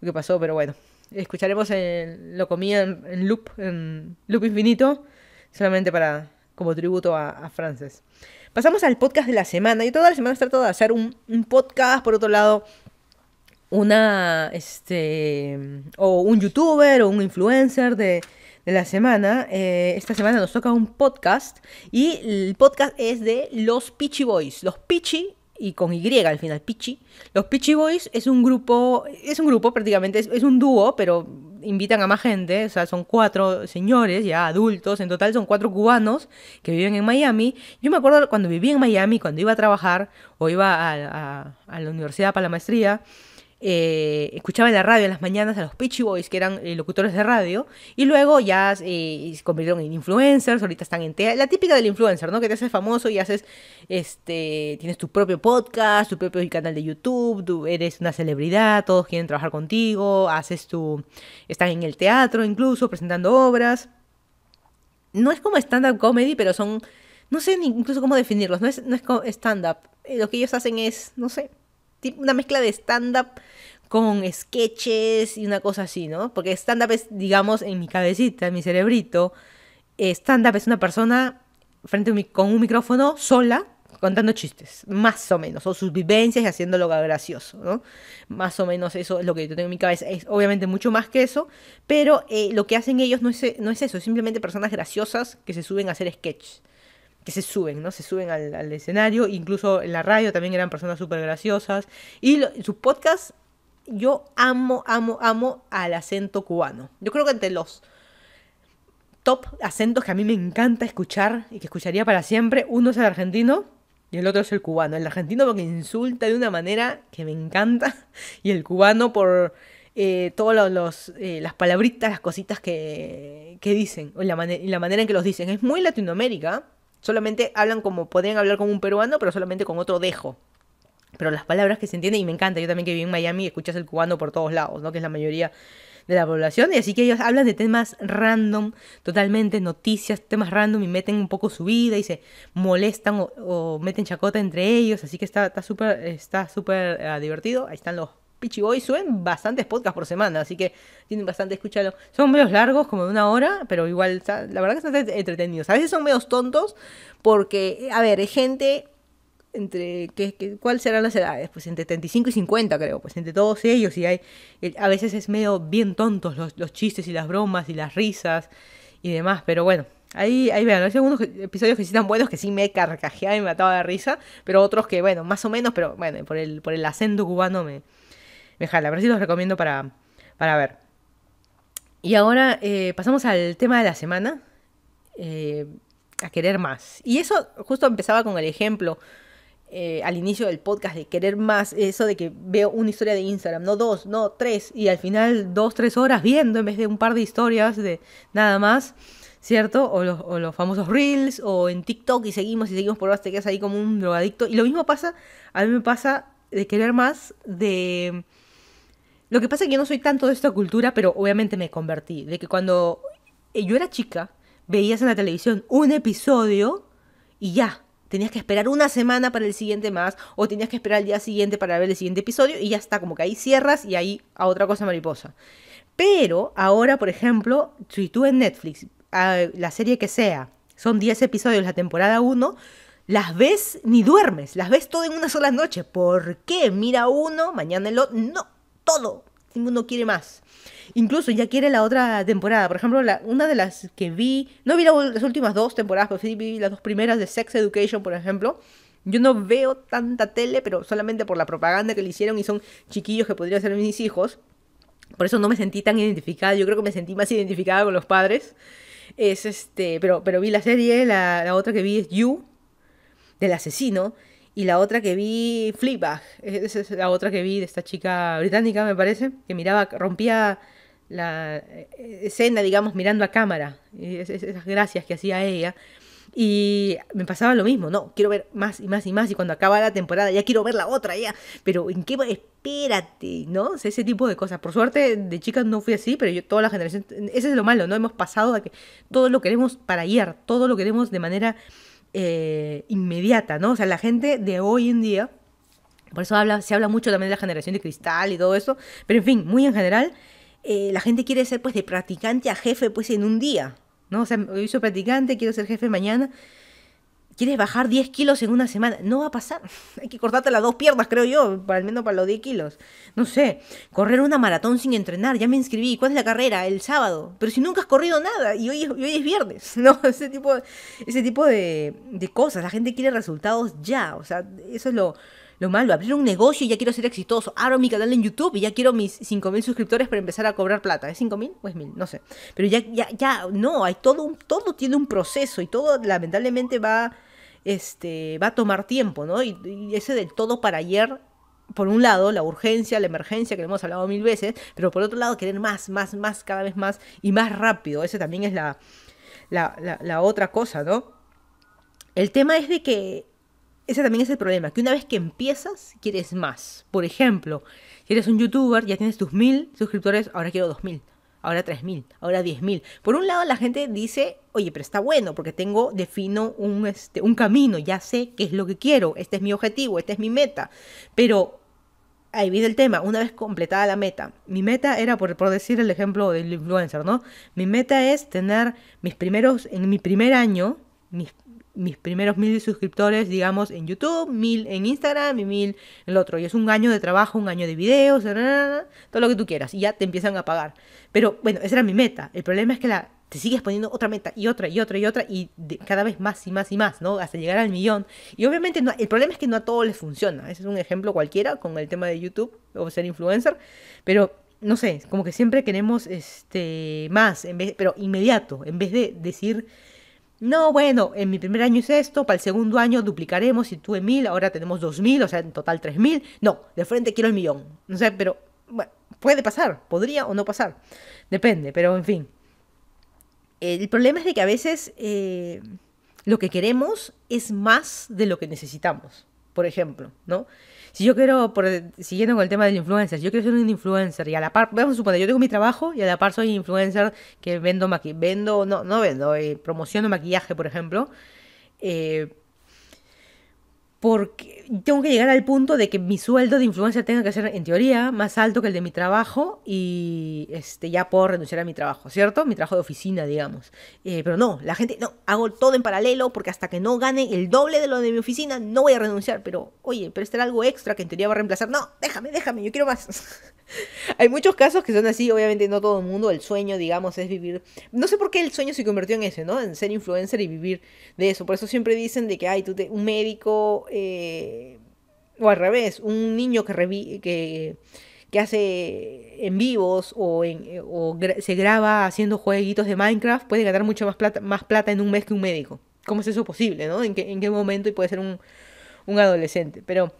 lo que pasó, pero bueno. Escucharemos lo comía en, loop, en loop infinito, solamente para como tributo a, a Frances. Pasamos al podcast de la semana. Yo la semana he trato de hacer un podcast, por otro lado una, este, o un youtuber o un influencer de, la semana. Eh, esta semana nos toca un podcast y el podcast es de los Peachy Boys. Los Peachy y con Y al final, Pichi. Los Pichi Boys es un grupo, es un grupo prácticamente, es, un dúo, pero invitan a más gente, o sea, son cuatro señores, ya adultos, en total son cuatro cubanos que viven en Miami. Yo me acuerdo cuando viví en Miami, cuando iba a trabajar o iba a, a la universidad para la maestría, eh, escuchaba en la radio en las mañanas a los Peachy Boys, que eran eh, locutores de radio, y luego ya eh, se convirtieron en influencers, ahorita están en TEA, la típica del influencer, ¿no? Que te haces famoso y haces, este, tienes tu propio podcast, tu propio canal de YouTube, eres una celebridad, todos quieren trabajar contigo, haces tu, están en el teatro incluso, presentando obras. No es como stand-up comedy, pero son, no sé incluso cómo definirlos, no es, no es stand-up, lo que ellos hacen es, no sé, una mezcla de stand-up con sketches y una cosa así, ¿no? Porque stand-up es, digamos, en mi cabecita, en mi cerebrito. Eh, stand-up es una persona frente a con un micrófono sola contando chistes, más o menos, o sus vivencias y haciéndolo gracioso, ¿no? Más o menos eso es lo que yo tengo en mi cabeza, es obviamente mucho más que eso, pero eh, lo que hacen ellos no es, no es eso, es simplemente personas graciosas que se suben a hacer sketches que se suben, ¿no? Se suben al, escenario, incluso en la radio también eran personas súper graciosas. Y sus podcasts yo amo, amo, amo al acento cubano. Yo creo que entre los top acentos que a mí me encanta escuchar y que escucharía para siempre, uno es el argentino y el otro es el cubano. El argentino porque insulta de una manera que me encanta y el cubano por... Eh, todas los, eh, las palabritas, las cositas que, que dicen, Y la, la manera en que los dicen. Es muy Latinoamérica, Solamente hablan como, podrían hablar como un peruano, pero solamente con otro dejo. Pero las palabras que se entienden, y me encanta, yo también que vivo en Miami, escuchas el cubano por todos lados, ¿no? Que es la mayoría de la población. Y así que ellos hablan de temas random, totalmente, noticias, temas random, y meten un poco su vida y se molestan o, meten chacota entre ellos. Así que está súper está súper está ah, divertido. Ahí están los Peachy suben bastantes podcasts por semana, así que tienen bastante escúchalo. Son medios largos, como de una hora, pero igual, la verdad que son entretenidos. A veces son medios tontos, porque, a ver, hay gente entre ¿qué, cuál serán las edades pues entre 35 y 50 creo pues entre todos ellos y hay a veces es medio bien tontos los, chistes y las bromas y las risas y demás pero bueno ahí vean hay algunos episodios que sí están buenos que sí me carcajeado y me mataba de risa pero otros que bueno más o menos pero bueno por el por el acento cubano me jala, pero si los recomiendo para, para ver. Y ahora eh, pasamos al tema de la semana, eh, a querer más. Y eso justo empezaba con el ejemplo eh, al inicio del podcast de querer más, eso de que veo una historia de Instagram, no dos, no tres, y al final dos, tres horas viendo en vez de un par de historias de nada más. ¿cierto? O los, o los, famosos reels, o en TikTok y seguimos y seguimos por horas, te quedas ahí como un drogadicto. Y lo mismo pasa, a mí me pasa de querer más, de lo que pasa es que yo no soy tanto de esta cultura, pero obviamente me convertí. De que cuando eh, yo era chica, veías en la televisión un episodio y ya. Tenías que esperar una semana para el siguiente más, o tenías que esperar el día siguiente para ver el siguiente episodio, y ya está, como que ahí cierras y ahí a otra cosa mariposa. Pero ahora, por ejemplo, si tú en Netflix, ah, la serie que sea, son 10 episodios la temporada 1, las ves ni duermes, las ves todo en una sola noche. ¿Por qué? Mira uno, mañana el otro. No, todo. El quiere más. Incluso ya quiere la otra temporada. Por ejemplo, una de las que vi, no vi las últimas dos temporadas, pero sí vi las dos primeras de Sex Education, por ejemplo. Yo no veo tanta tele, pero solamente por la propaganda que le hicieron y son chiquillos que podrían ser mis hijos. Por eso no me sentí tan identificada. Yo creo que me sentí más identificada con los padres. Es este, pero, pero vi la serie, la otra que vi es You, del asesino, y la otra que vi, flipback esa es la otra que vi de esta chica británica, me parece, que miraba, rompía la eh, escena, digamos, mirando a cámara, esas gracias que hacía ella. Y me pasaba lo mismo, no, quiero ver más y más y más, y cuando acaba la temporada ya quiero ver la otra, ya, pero ¿en qué? Espérate, ¿no? ese tipo de cosas. Por suerte, de chicas no fui así, pero yo, toda la generación, ese es lo malo, ¿no? Hemos pasado a que todo lo queremos para ayer, todo lo queremos de manera eh, inmediata, ¿no? O sea, la gente de hoy en día, por eso habla, se habla mucho también de la generación de cristal y todo eso, pero en fin, muy en general, eh, la gente quiere ser pues de practicante a jefe pues en un día, ¿no? O sea, hoy soy practicante, quiero ser jefe mañana. ¿Quieres bajar 10 kilos en una semana? No va a pasar. Hay que cortarte las dos piernas, creo yo, al menos para los 10 kilos. No sé, correr una maratón sin entrenar, ya me inscribí. ¿Cuál es la carrera? El sábado. Pero si nunca has corrido nada y hoy, hoy es viernes, ¿no? Ese tipo, ese tipo de, cosas. La gente quiere resultados ya. O sea, eso es lo, malo. Abrir un negocio y ya quiero ser exitoso. Abro mi canal en YouTube y ya quiero mis 5.000 suscriptores para empezar a cobrar plata. ¿Es 5.000 Pues 1.000? No sé. Pero ya, ya, ya, no, hay todo, todo tiene un proceso y todo lamentablemente va este, va a tomar tiempo, ¿no? Y, ese del todo para ayer por un lado, la urgencia, la emergencia, que lo hemos hablado mil veces, pero por otro lado, querer más, más, más, cada vez más y más rápido. Ese también es la, la, otra cosa, ¿no? El tema es de que ese también es el problema, que una vez que empiezas, quieres más. Por ejemplo, si eres un youtuber, ya tienes tus mil suscriptores, ahora quiero dos mil ahora 3.000, ahora 10.000. Por un lado la gente dice, oye, pero está bueno porque tengo, defino un, este, un camino, ya sé qué es lo que quiero, este es mi objetivo, esta es mi meta. Pero ahí viene el tema, una vez completada la meta, mi meta era, por, por, decir el ejemplo del influencer, ¿no? Mi meta es tener mis primeros, en mi primer año, mis mis primeros mil suscriptores, digamos, en YouTube, mil en Instagram y mil en el otro. Y es un año de trabajo, un año de videos, todo lo que tú quieras. Y ya te empiezan a pagar. Pero bueno, esa era mi meta. El problema es que te sigues poniendo otra meta y otra y otra y otra y cada vez más y más y más, ¿no? Hasta llegar al millón. Y obviamente no, el problema es que no a todos les funciona. Ese es un ejemplo cualquiera con el tema de YouTube o ser influencer. Pero no sé, como que siempre queremos este, más, en vez, pero inmediato, en vez de decir no, bueno, en mi primer año hice esto, para el segundo año duplicaremos, si tuve mil, ahora tenemos dos mil, o sea, en total tres mil. No, de frente quiero el millón. No sé, pero puede pasar, podría o no pasar. Depende, pero en fin. El problema es de que a veces eh, lo que queremos es más de lo que necesitamos, por ejemplo, ¿no? si yo quiero, por, siguiendo con el tema del influencer, si yo quiero ser un influencer y a la par, vamos a suponer, yo tengo mi trabajo y a la par soy influencer que vendo maquillaje, vendo, no, no vendo, eh, promociono maquillaje, por ejemplo. Eh, porque tengo que llegar al punto de que mi sueldo de influencia tenga que ser, en teoría, más alto que el de mi trabajo y este, ya puedo renunciar a mi trabajo, ¿cierto? Mi trabajo de oficina, digamos. Eh, pero no, la gente, no, hago todo en paralelo porque hasta que no gane el doble de lo de mi oficina, no voy a renunciar. Pero, oye, pero este algo extra que en teoría va a reemplazar. No, déjame, déjame, yo quiero más. Hay muchos casos que son así, obviamente no todo el mundo, el sueño, digamos, es vivir... No sé por qué el sueño se convirtió en ese, ¿no? En ser influencer y vivir de eso. Por eso siempre dicen de que, ay, tú te... un médico eh, o al revés, un niño que, que, hace en vivos o, eh, se graba haciendo jueguitos de Minecraft puede ganar mucho más plata, más plata en un mes que un médico. ¿Cómo es eso posible? ¿no? ¿En, qué, momento? Y puede ser un, adolescente. Pero,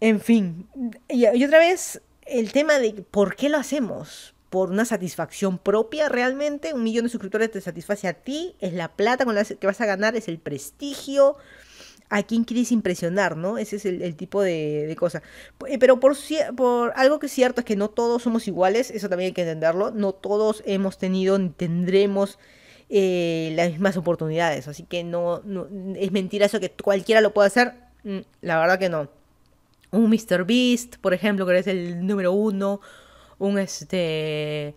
en fin. Y, otra vez, el tema de por qué lo hacemos por una satisfacción propia realmente. Un millón de suscriptores te satisface a ti, es la plata con la que vas a ganar, es el prestigio, a quién quieres impresionar, ¿no? Ese es el, tipo de, cosa. Eh, pero por, por algo que es cierto es que no todos somos iguales, eso también hay que entenderlo, no todos hemos tenido ni tendremos eh, las mismas oportunidades, así que no, es mentira eso que cualquiera lo pueda hacer, mm, la verdad que no. Un Mr. Beast, por ejemplo, que es el número uno, un este...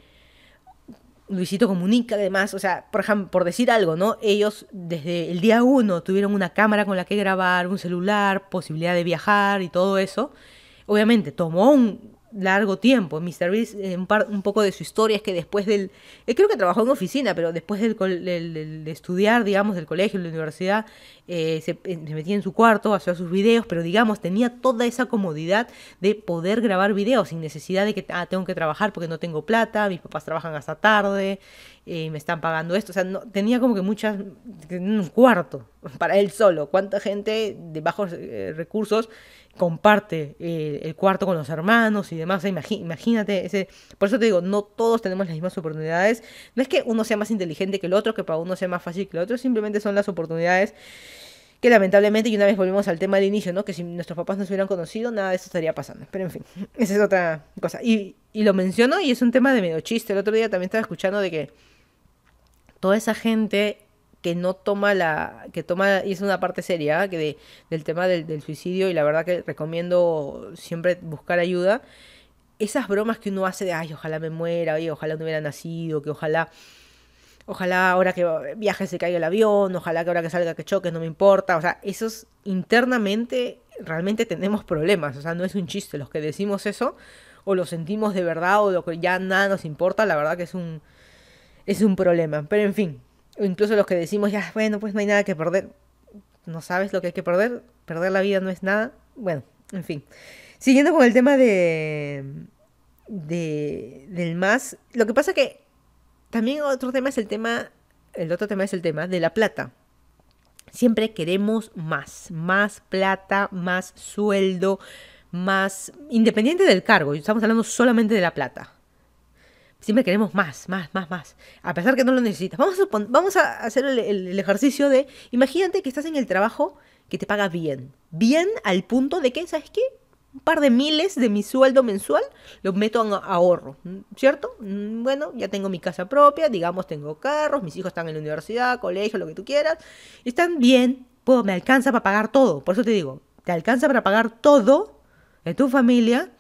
Luisito Comunica, además, o sea, por, ejemplo, por decir algo, ¿no? Ellos desde el día uno tuvieron una cámara con la que grabar, un celular, posibilidad de viajar y todo eso. Obviamente tomó un, largo tiempo. Mr. Beast, eh, un, un poco de su historia es que después del... Eh, creo que trabajó en oficina, pero después del, de estudiar, digamos, del colegio, de la universidad, eh, se, metía en su cuarto, hacía sus videos, pero digamos, tenía toda esa comodidad de poder grabar videos sin necesidad de que, ah, tengo que trabajar porque no tengo plata, mis papás trabajan hasta tarde me están pagando esto. O sea, no, tenía como que muchas, un cuarto para él solo. ¿Cuánta gente de bajos recursos? comparte eh, el cuarto con los hermanos y demás. imagínate, ese... por eso te digo, no todos tenemos las mismas oportunidades. No es que uno sea más inteligente que el otro, que para uno sea más fácil que el otro, simplemente son las oportunidades que lamentablemente, y una vez volvemos al tema del inicio, ¿no? Que si nuestros papás nos hubieran conocido, nada de eso estaría pasando. Pero en fin, esa es otra cosa. Y, y lo menciono y es un tema de medio chiste. El otro día también estaba escuchando de que toda esa gente que no toma la, que toma, y es una parte seria que de, del tema del, suicidio y la verdad que recomiendo siempre buscar ayuda, esas bromas que uno hace de, ay, ojalá me muera, oye, ojalá no hubiera nacido, que ojalá, ojalá ahora que viaje se caiga el avión, ojalá que ahora que salga que choque, no me importa, o sea, esos internamente realmente tenemos problemas, o sea, no es un chiste, los que decimos eso, o lo sentimos de verdad, o lo que ya nada nos importa, la verdad que es un, es un problema, pero en fin incluso los que decimos, ya, bueno, pues no hay nada que perder, no sabes lo que hay que perder, perder la vida no es nada, bueno, en fin. Siguiendo con el tema de, de del más, lo que pasa que también otro tema es el tema, el otro tema es el tema de la plata. Siempre queremos más, más plata, más sueldo, más independiente del cargo, estamos hablando solamente de la plata siempre queremos más, más, más, más, a pesar que no lo necesitas. Vamos a, vamos a hacer el, ejercicio de, imagínate que estás en el trabajo que te paga bien, bien al punto de que, ¿sabes qué? Un par de miles de mi sueldo mensual lo meto en ahorro, ¿cierto? Mm, bueno, ya tengo mi casa propia, digamos, tengo carros, mis hijos están en la universidad, colegio, lo que tú quieras, están bien, puedo, me alcanza para pagar todo, por eso te digo, te alcanza para pagar todo de tu familia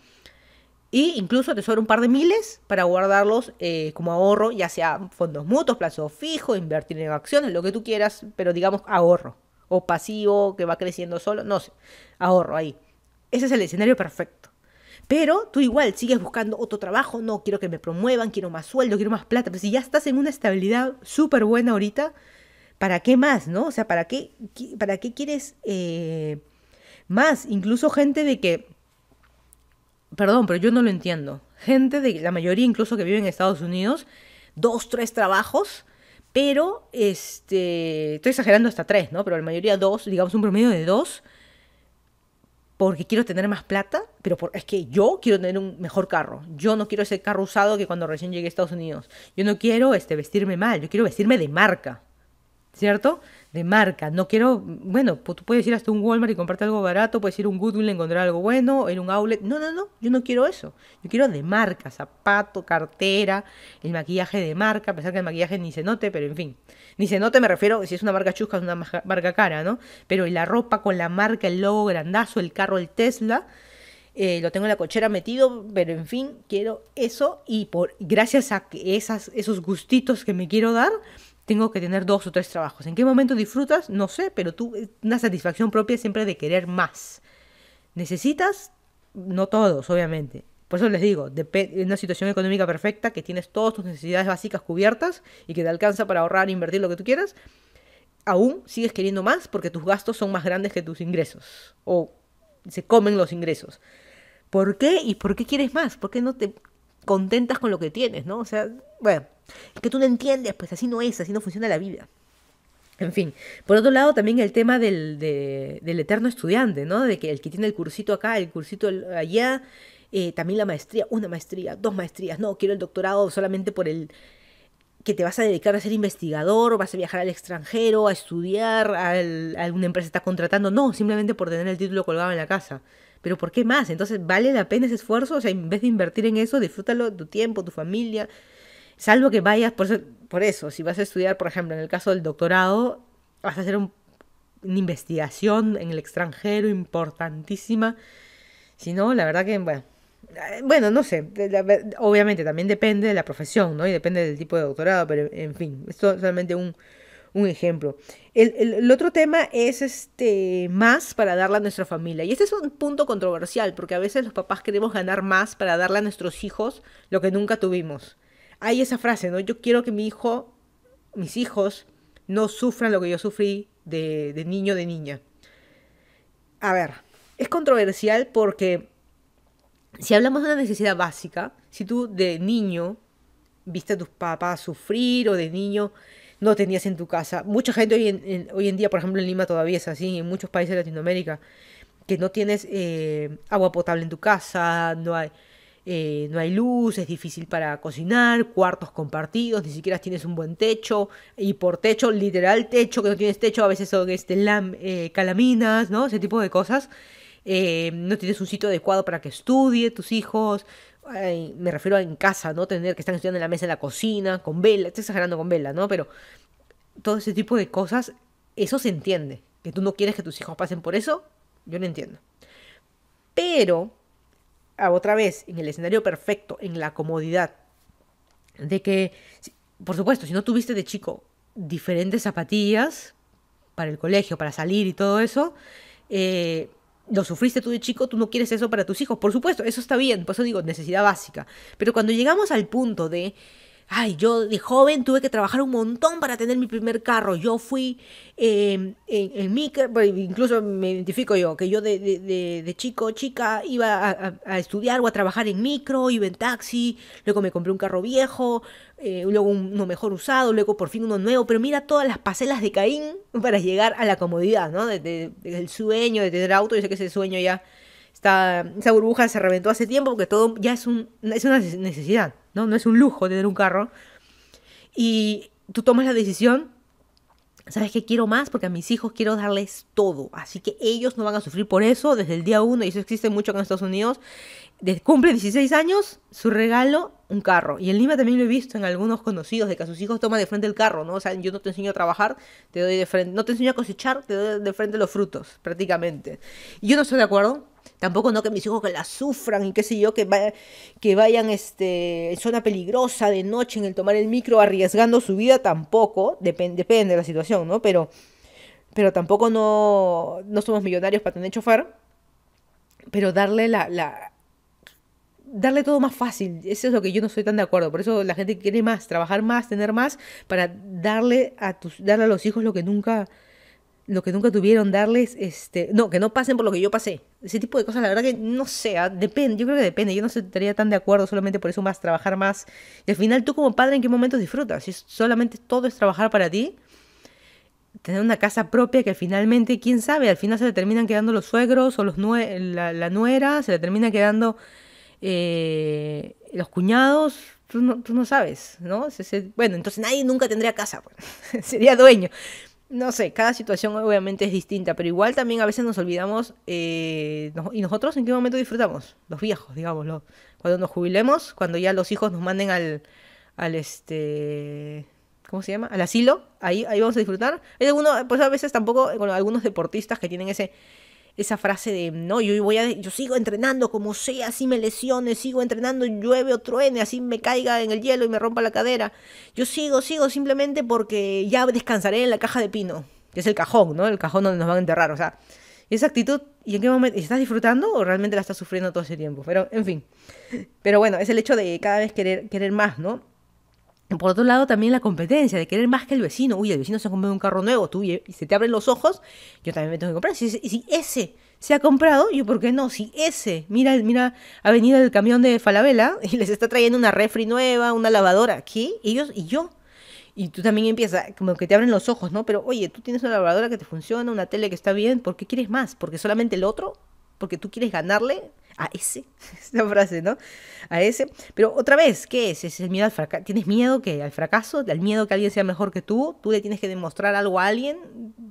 y incluso te sobra un par de miles para guardarlos eh, como ahorro, ya sea fondos mutuos, plazo fijo, invertir en acciones, lo que tú quieras, pero digamos ahorro. O pasivo que va creciendo solo, no sé. Ahorro ahí. Ese es el escenario perfecto. Pero tú igual sigues buscando otro trabajo, no quiero que me promuevan, quiero más sueldo, quiero más plata. Pero si ya estás en una estabilidad súper buena ahorita, ¿para qué más, no? O sea, ¿para qué, para qué quieres eh, más? Incluso gente de que perdón, pero yo no lo entiendo. Gente de la mayoría incluso que vive en Estados Unidos, dos, tres trabajos, pero este, estoy exagerando hasta tres, ¿no? Pero la mayoría dos, digamos un promedio de dos, porque quiero tener más plata, pero es que yo quiero tener un mejor carro. Yo no quiero ese carro usado que cuando recién llegué a Estados Unidos. Yo no quiero este, vestirme mal, yo quiero vestirme de marca. ¿cierto? De marca. No quiero, bueno, pues tú puedes ir hasta un Walmart y comprarte algo barato, puedes ir a un Goodwill y encontrar algo bueno, en un outlet. No, no, no, yo no quiero eso. Yo quiero de marca, zapato, cartera, el maquillaje de marca, a pesar que el maquillaje ni se note, pero en fin. Ni se note, me refiero, si es una marca chusca, es una marca cara, ¿no? Pero la ropa con la marca, el logo grandazo, el carro, el Tesla. Eh, lo tengo en la cochera metido, pero en fin, quiero eso y por gracias a esas, esos gustitos que me quiero dar, tengo que tener dos o tres trabajos. ¿En qué momento disfrutas? No sé, pero tú, eh, una satisfacción propia siempre de querer más. ¿Necesitas? No todos, obviamente. Por eso les digo, en una situación económica perfecta, que tienes todas tus necesidades básicas cubiertas y que te alcanza para ahorrar, e invertir lo que tú quieras, aún sigues queriendo más porque tus gastos son más grandes que tus ingresos o se comen los ingresos. ¿Por qué? ¿Y por qué quieres más? ¿Por qué no te contentas con lo que tienes, no? O sea, bueno, que tú no entiendes, pues así no es, así no funciona la vida. En fin, por otro lado también el tema del, del eterno estudiante, ¿no? De que el que tiene el cursito acá, el cursito allá, eh, también la maestría, una maestría, dos maestrías, no, quiero el doctorado solamente por el que te vas a dedicar a ser investigador, vas a viajar al extranjero, a estudiar, a alguna empresa está contratando, no, simplemente por tener el título colgado en la casa. Pero ¿por qué más? Entonces, ¿vale la pena ese esfuerzo? O sea, en vez de invertir en eso, disfrútalo, tu tiempo, tu familia, Salvo que vayas, por eso, por eso, si vas a estudiar, por ejemplo, en el caso del doctorado, vas a hacer una investigación en el extranjero importantísima. Si no, la verdad que, bueno, eh, no sé, obviamente también depende de la profesión, ¿no? Y depende del tipo de doctorado, pero en fin, esto es solamente un, ejemplo. El, el, otro tema es este más para darle a nuestra familia. Y este es un punto controversial, porque a veces los papás queremos ganar más para darle a nuestros hijos lo que nunca tuvimos hay esa frase, ¿no? Yo quiero que mi hijo, mis hijos, no sufran lo que yo sufrí de, de niño, de niña. A ver, es controversial porque si hablamos de una necesidad básica, si tú de niño viste a tus papás sufrir o de niño no tenías en tu casa, mucha gente hoy en, hoy en día, por ejemplo en Lima todavía es así, en muchos países de Latinoamérica, que no tienes eh, agua potable en tu casa, no hay, eh, no hay luz, es difícil para cocinar, cuartos compartidos, ni siquiera tienes un buen techo, y por techo, literal techo, que no tienes techo, a veces son este, eh, calaminas, ¿no? Ese tipo de cosas. Eh, no tienes un sitio adecuado para que estudie tus hijos, me refiero a en casa, ¿no? Tener que están estudiando en la mesa, en la cocina, con vela, estoy exagerando con vela, ¿no? Pero todo ese tipo de cosas, eso se entiende. Que tú no quieres que tus hijos pasen por eso, yo no entiendo. Pero otra vez en el escenario perfecto, en la comodidad, de que, por supuesto, si no tuviste de chico diferentes zapatillas para el colegio, para salir y todo eso, eh, lo sufriste tú de chico, tú no quieres eso para tus hijos. Por supuesto, eso está bien, por eso digo, necesidad básica. Pero cuando llegamos al punto de ay, yo de joven tuve que trabajar un montón para tener mi primer carro. Yo fui em, en, micro, incluso me identifico yo, que yo de, de, de, chico, chica, iba a, estudiar o a trabajar en micro, iba en taxi, luego me compré un carro viejo, eh, luego uno mejor usado, luego por fin uno nuevo, pero mira todas las paselas de Caín para llegar a la comodidad, ¿no? Desde el sueño de tener auto, yo sé que ese sueño ya esa burbuja se reventó hace tiempo porque todo ya es, es una necesidad, ¿no? No es un lujo tener un carro. Y tú tomas la decisión, ¿sabes que quiero más? Porque a mis hijos quiero darles todo. Así que ellos no van a sufrir por eso desde el día uno. Y eso existe mucho en Estados Unidos. De, cumple 16 años, su regalo, un carro. Y en Lima también lo he visto en algunos conocidos, de que a sus hijos toman de frente el carro, ¿no? O sea, yo no te enseño a trabajar, te doy de frente, no te enseño a cosechar, te doy de frente los frutos, prácticamente. Y yo no estoy de acuerdo, Tampoco no que mis hijos que la sufran y qué sé yo, que, que vayan este, en zona peligrosa de noche en el tomar el micro arriesgando su vida, tampoco. Depende, de la situación, ¿no? Pero, pero tampoco no, somos millonarios para tener chofer. Pero darle la, darle todo más fácil. Eso es lo que yo no estoy tan de acuerdo. Por eso la gente quiere más, trabajar más, tener más, para darle a tus, darle a los hijos lo que nunca, lo que nunca tuvieron, darles este, no, que no pasen por lo que yo pasé. Ese tipo de cosas, la verdad que no sé, ah, depende, yo creo que depende, yo no estaría tan de acuerdo, solamente por eso más trabajar más. Y al final tú como padre, ¿en qué momentos disfrutas? Si solamente todo es trabajar para ti, tener una casa propia que finalmente, quién sabe, al final se le terminan quedando los suegros o los la, nuera, se le termina quedando eh, los cuñados, tú no, sabes, ¿no? bueno, entonces nadie nunca tendría casa, pues, sería dueño no sé, cada situación obviamente es distinta, pero igual también a veces nos olvidamos, eh, ¿y nosotros en qué momento disfrutamos? Los viejos, digámoslo. Cuando nos jubilemos, cuando ya los hijos nos manden al, al este, ¿cómo se llama? Al asilo, ahí, ahí vamos a disfrutar. Hay algunos, pues a veces tampoco, con algunos deportistas que tienen ese, esa frase de no, yo voy a, yo sigo entrenando como sea, así me lesione, sigo entrenando, llueve o truene, así me caiga en el hielo y me rompa la cadera. Yo sigo, sigo simplemente porque ya descansaré en la caja de pino, que es el cajón, ¿no? El cajón donde nos van a enterrar, o sea, esa actitud, ¿y en qué momento estás disfrutando o realmente la estás sufriendo todo ese tiempo? Pero en fin. Pero bueno, es el hecho de cada vez querer querer más, ¿no? Por otro lado, también la competencia de querer más que el vecino. Uy, el vecino se ha comprado un carro nuevo, tú y se te abren los ojos, yo también me tengo que comprar. Si, si ese se ha comprado, yo por qué no. Si ese, mira, mira, ha venido el camión de Falabella y les está trayendo una refri nueva, una lavadora. aquí Ellos y yo. Y tú también empiezas, como que te abren los ojos, ¿no? Pero oye, tú tienes una lavadora que te funciona, una tele que está bien, ¿por qué quieres más? ¿Porque solamente el otro? ¿Porque tú quieres ganarle? a ese, esa frase, ¿no? A ese. Pero otra vez, ¿qué es? ¿Es miedo al fracaso? ¿Tienes miedo que al fracaso? ¿Al miedo que alguien sea mejor que tú? ¿Tú le tienes que demostrar algo a alguien?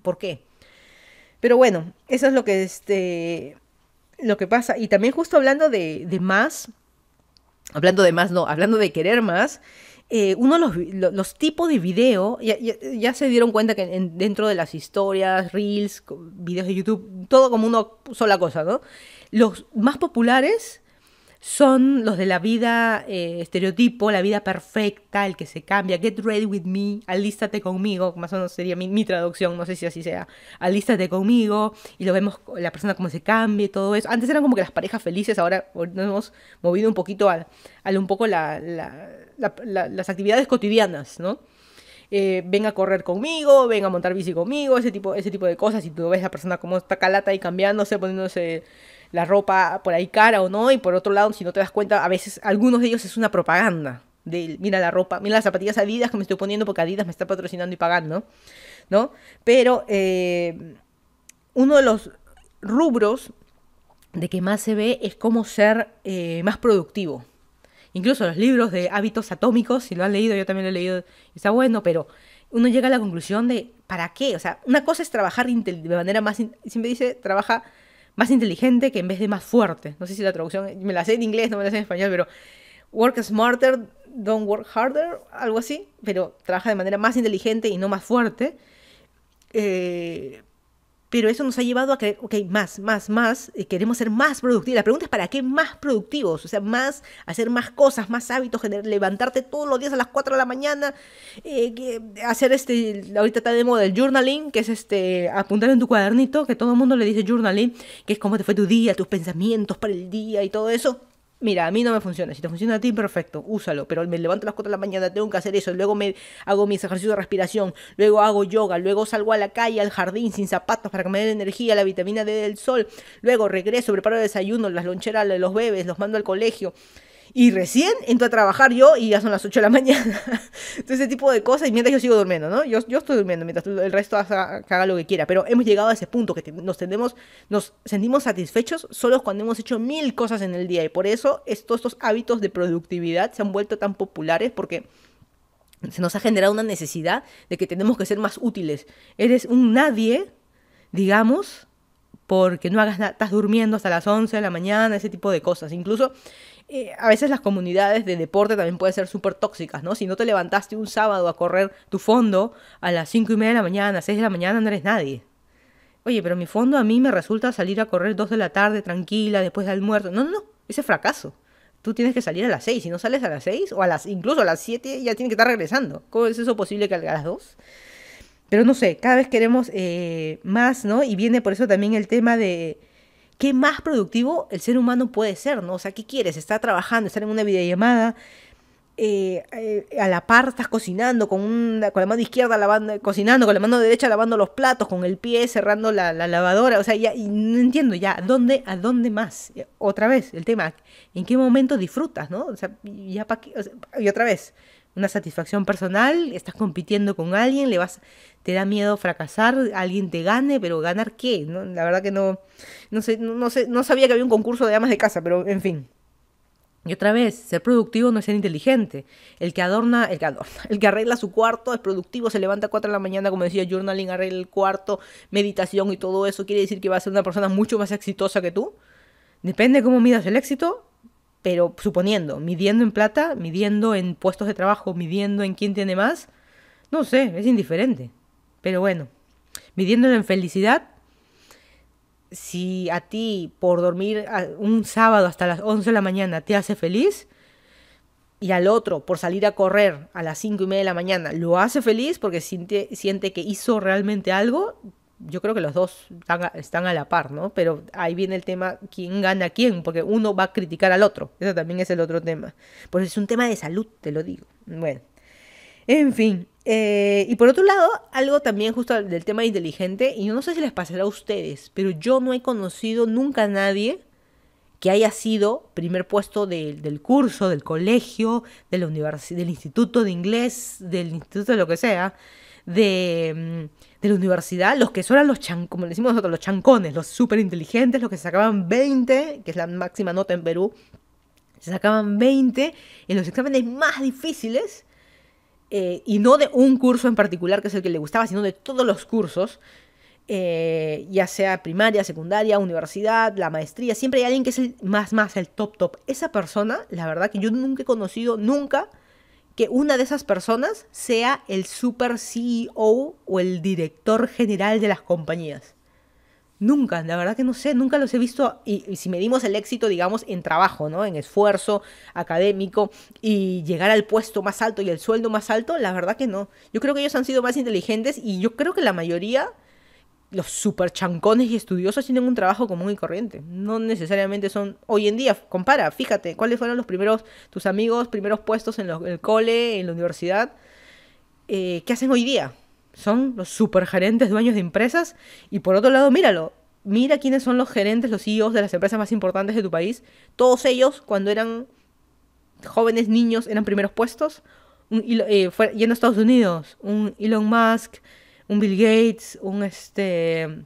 ¿Por qué? Pero bueno, eso es lo que, este, lo que pasa. Y también justo hablando de, más, hablando de más, no, hablando de querer más, eh, uno de los, tipos de video, ya, se dieron cuenta que dentro de las historias, reels, videos de YouTube, todo como una sola cosa, ¿no? Los más populares son los de la vida eh, estereotipo, la vida perfecta, el que se cambia, get ready with me, alístate conmigo, más o menos sería mi, traducción, no sé si así sea, alístate conmigo, y lo vemos la persona como se cambia y todo eso. Antes eran como que las parejas felices, ahora nos hemos movido un poquito a, un poco las actividades cotidianas, ¿no? Eh, ven a correr conmigo, ven a montar bici conmigo, ese tipo, ese tipo de cosas. Y tú ves a la persona como está calata y cambiándose, poniéndose la ropa por ahí cara o no, y por otro lado, si no te das cuenta, a veces algunos de ellos es una propaganda. De, mira la ropa, mira las zapatillas Adidas que me estoy poniendo porque Adidas me está patrocinando y pagando, ¿no? Pero eh, uno de los rubros de que más se ve es cómo ser eh, más productivo. Incluso los libros de hábitos atómicos, si lo han leído, yo también lo he leído, está bueno, pero uno llega a la conclusión de, ¿para qué? O sea, una cosa es trabajar de manera más, siempre dice, trabaja más inteligente que en vez de más fuerte. No sé si la traducción, me la sé en inglés, no me la sé en español, pero work smarter, don't work harder, algo así, pero trabaja de manera más inteligente y no más fuerte. Eh, pero eso nos ha llevado a creer, ok, más, más, más, eh, queremos ser más productivos. La pregunta es para qué más productivos, o sea, más, hacer más cosas, más hábitos, levantarte todos los días a las 4 de la mañana, eh, hacer este, ahorita está de moda el journaling, que es este, apuntar en tu cuadernito, que todo el mundo le dice journaling, que es cómo te fue tu día, tus pensamientos para el día y todo eso mira, a mí no me funciona. Si te funciona a ti, perfecto, úsalo. Pero me levanto a las 4 de la mañana, tengo que hacer eso. Luego me hago mis ejercicios de respiración. Luego hago yoga. Luego salgo a la calle, al jardín, sin zapatos para que me den energía, la vitamina D del sol. Luego regreso, preparo el desayuno, las loncheras, los bebés, los mando al colegio. Y recién entro a trabajar yo y ya son las 8 de la mañana. Entonces, ese tipo de cosas. Y mientras yo sigo durmiendo, ¿no? Yo, yo estoy durmiendo mientras el resto haga, lo que quiera. Pero hemos llegado a ese punto que nos, nos sentimos satisfechos solo cuando hemos hecho mil cosas en el día. Y por eso estos, estos hábitos de productividad se han vuelto tan populares porque se nos ha generado una necesidad de que tenemos que ser más útiles. Eres un nadie, digamos, porque no hagas nada, estás durmiendo hasta las 11 de la mañana, ese tipo de cosas. Incluso eh, a veces las comunidades de deporte también pueden ser súper tóxicas, ¿no? Si no te levantaste un sábado a correr tu fondo a las cinco y media de la mañana, a las seis de la mañana, no eres nadie. Oye, pero mi fondo a mí me resulta salir a correr 2 de la tarde tranquila, después del almuerzo. No, no, no, ese fracaso. Tú tienes que salir a las seis Si no sales a las 6 o a las, incluso a las 7, ya tienes que estar regresando. ¿Cómo es eso posible que a las 2? Pero no sé, cada vez queremos eh, más, ¿no? Y viene por eso también el tema de qué más productivo el ser humano puede ser, ¿no? O ¿qué quieres? Estar trabajando, estar en una videollamada, eh, eh, a la par estás cocinando, con, con la mano izquierda lavando, eh, cocinando, con la mano derecha lavando los platos, con el pie cerrando la, lavadora, o sea, ya, no entiendo ya, ¿a dónde, a dónde más? Otra vez, el tema, ¿en qué momento disfrutas, no? O sea, ya pa qué, y otra vez, una satisfacción personal, estás compitiendo con alguien, le vas, te da miedo fracasar, alguien te gane, pero ganar qué, ¿no? La verdad que no, no sé, no, sé, no sabía que había un concurso de amas de casa, pero en fin. Y otra vez, ser productivo no es ser inteligente. El que adorna, el que el que arregla su cuarto es productivo, se levanta a 4 de la mañana, como decía, journaling, arregla el cuarto, meditación y todo eso, quiere decir que va a ser una persona mucho más exitosa que tú. Depende de cómo midas el éxito, pero suponiendo, midiendo en plata, midiendo en puestos de trabajo, midiendo en quién tiene más, no sé, es indiferente. Pero bueno, midiéndolo en felicidad, si a ti por dormir un sábado hasta las 11 de la mañana te hace feliz, y al otro por salir a correr a las 5 y media de la mañana lo hace feliz porque siente, que hizo realmente algo, yo creo que los dos están a, la par, ¿no? Pero ahí viene el tema quién gana quién, porque uno va a criticar al otro. Eso también es el otro tema. Pues es un tema de salud, te lo digo. Bueno, en fin, eh, y por otro lado, algo también justo del tema inteligente, y no sé si les pasará a ustedes, pero yo no he conocido nunca a nadie que haya sido primer puesto del curso, del colegio, de la del instituto de inglés, del instituto de lo que sea, de, mm, la universidad, los que son los como decimos nosotros, los chancones, los súper inteligentes, los que sacaban 20, que es la máxima nota en Perú, se sacaban 20 en los exámenes más difíciles eh, y no de un curso en particular que es el que le gustaba, sino de todos los cursos, eh, ya sea primaria, secundaria, universidad, la maestría, siempre hay alguien que es el más, más, el top, top. Esa persona, la verdad que yo nunca he conocido, nunca, que una de esas personas sea el super CEO o el director general de las compañías. Nunca, la verdad que no sé, nunca los he visto. Y, si medimos el éxito, digamos, en trabajo, ¿no? En esfuerzo académico y llegar al puesto más alto y el sueldo más alto, la verdad que no. Yo creo que ellos han sido más inteligentes y yo creo que la mayoría, los super chancones y estudiosos, tienen un trabajo común y corriente. No necesariamente son. Hoy en día, compara, fíjate, ¿cuáles fueron los primeros, tus amigos, primeros puestos en, el cole, en la universidad? Eh, ¿Qué hacen hoy día? son los supergerentes dueños de empresas. Y por otro lado, míralo. Mira quiénes son los gerentes, los CEOs de las empresas más importantes de tu país. Todos ellos, cuando eran jóvenes niños, eran primeros puestos. Un, eh, yendo Estados Unidos, un Elon Musk, un Bill Gates, un este.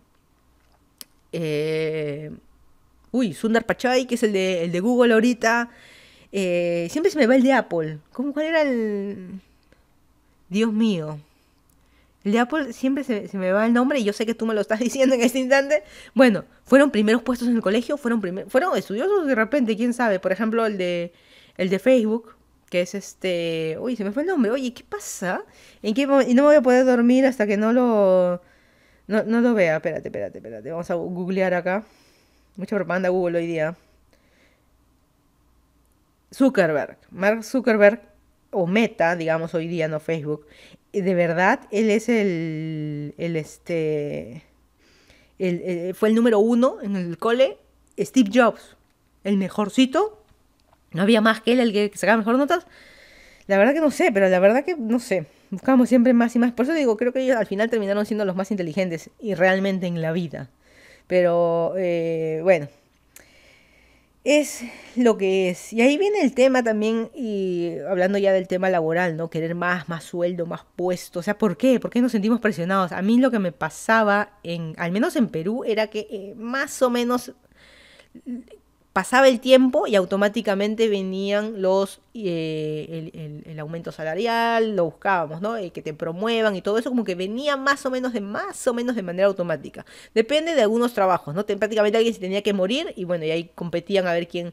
Eh, uy, Sundar Pichai, que es el de, el de Google ahorita. Eh, siempre se me va el de Apple. ¿Cómo cuál era el. Dios mío. Apple siempre se, me va el nombre y yo sé que tú me lo estás diciendo en este instante. Bueno, fueron primeros puestos en el colegio, fueron fueron estudiosos de repente, quién sabe. Por ejemplo, el de el de Facebook, que es este, uy, se me fue el nombre. Oye, ¿qué pasa? ¿En qué y no voy a poder dormir hasta que no lo no, no lo vea. Espérate, espérate, espérate. Vamos a googlear acá. Mucha propaganda Google hoy día. Zuckerberg, Mark Zuckerberg o Meta, digamos hoy día no Facebook, de verdad, él es el, el este, el, eh, fue el número uno en el cole, Steve Jobs, el mejorcito. No había más que él, el que sacaba mejor notas. La verdad que no sé, pero la verdad que no sé. buscamos siempre más y más. Por eso digo, creo que ellos al final terminaron siendo los más inteligentes y realmente en la vida. Pero eh, bueno, es lo que es. Y ahí viene el tema también, y hablando ya del tema laboral, ¿no? Querer más, más sueldo, más puesto. O sea, ¿por qué? ¿Por qué nos sentimos presionados? A mí lo que me pasaba, en, al menos en Perú, era que eh, más o menos pasaba el tiempo y automáticamente venían los eh, el, aumento salarial, lo buscábamos, ¿no? El eh, que te promuevan y todo eso, como que venía más o menos de más o menos de manera automática. Depende de algunos trabajos, ¿no? prácticamente alguien se tenía que morir y bueno, y ahí competían a ver quién,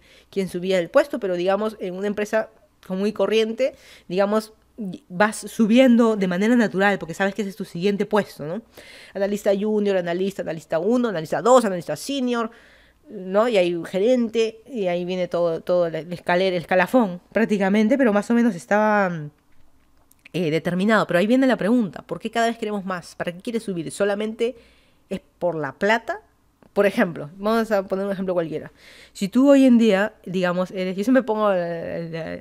subía el puesto, pero digamos, en una empresa muy corriente, digamos, vas subiendo de manera natural porque sabes que ese es tu siguiente puesto, ¿no? Analista junior, analista, analista uno, analista dos, analista senior, ¿no? Y hay un gerente, y ahí viene todo, todo el, escalera, el escalafón, prácticamente, pero más o menos estaba mm, eh, determinado. Pero ahí viene la pregunta, ¿por qué cada vez queremos más? ¿Para qué quieres subir? ¿Solamente es por la plata? Por ejemplo, vamos a poner un ejemplo cualquiera. Si tú hoy en día, digamos, eres, yo siempre pongo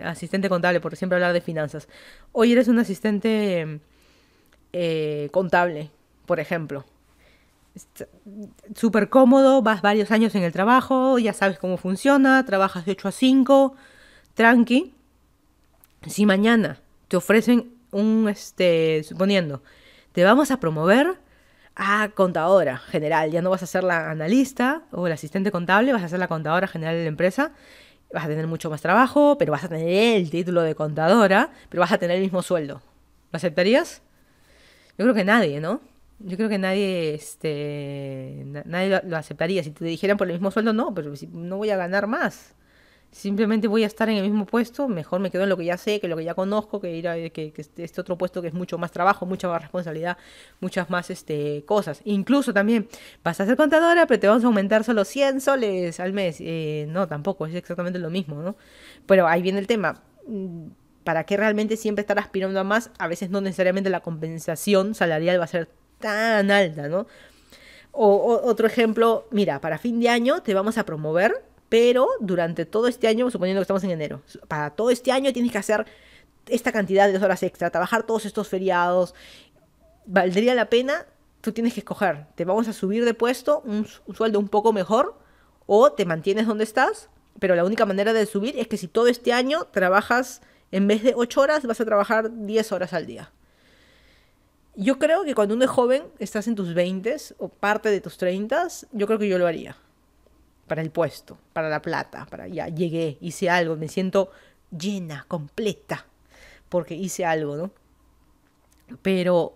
asistente contable, por siempre hablar de finanzas. Hoy eres un asistente mm, eh, contable, por ejemplo, súper cómodo, vas varios años en el trabajo, ya sabes cómo funciona, trabajas de 8 a 5, tranqui. Si mañana te ofrecen un, este, suponiendo, te vamos a promover a contadora general, ya no vas a ser la analista o el asistente contable, vas a ser la contadora general de la empresa, vas a tener mucho más trabajo, pero vas a tener el título de contadora, pero vas a tener el mismo sueldo. ¿Lo aceptarías? Yo creo que nadie, ¿no? Yo creo que nadie, este, nadie lo, aceptaría. Si te dijeran por el mismo sueldo, no, pero si no voy a ganar más. Simplemente voy a estar en el mismo puesto, mejor me quedo en lo que ya sé, que lo que ya conozco, que ir a que, este, este otro puesto que es mucho más trabajo, mucha más responsabilidad, muchas más este, cosas. Incluso también, vas a ser contadora, pero te vamos a aumentar solo 100 soles al mes. Eh, no, tampoco, es exactamente lo mismo, ¿no? Pero ahí viene el tema. Mm, ¿Para qué realmente siempre estar aspirando a más? A veces no necesariamente la compensación salarial va a ser tan alta, ¿no? O, otro ejemplo, mira, para fin de año te vamos a promover, pero durante todo este año, suponiendo que estamos en enero, para todo este año tienes que hacer esta cantidad de horas extra, trabajar todos estos feriados. ¿Valdría la pena? Tú tienes que escoger, te vamos a subir de puesto un, sueldo un poco mejor o te mantienes donde estás, pero la única manera de subir es que si todo este año trabajas, en vez de ocho horas, vas a trabajar 10 horas al día. Yo creo que cuando uno es joven, estás en tus 20 o parte de tus 30, yo creo que yo lo haría. Para el puesto, para la plata, para ya llegué, hice algo, me siento llena, completa, porque hice algo, ¿no? Pero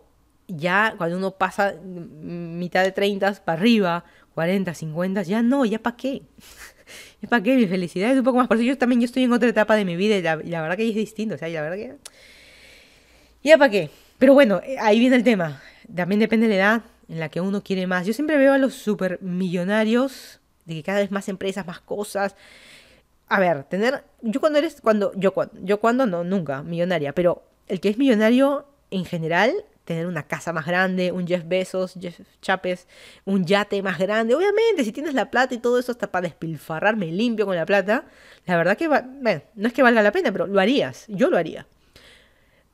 ya cuando uno pasa mitad de 30 para arriba, 40, 50, ya no, ya para qué. ya para qué, mi felicidad es un poco más. Por eso yo también yo estoy en otra etapa de mi vida y la, y la verdad que es distinto, o sea, y la verdad que. Ya para qué. Pero bueno, eh, ahí viene el tema. También depende de la edad en la que uno quiere más. Yo siempre veo a los supermillonarios de que cada vez más empresas, más cosas. A ver, tener yo cuando eres cuando yo cuando yo cuando no nunca millonaria, pero el que es millonario en general tener una casa más grande, un Jeff Bezos, Jeff Chapes, un yate más grande. Obviamente, si tienes la plata y todo eso hasta para despilfarrarme limpio con la plata, la verdad que va, bueno, no es que valga la pena, pero lo harías, yo lo haría.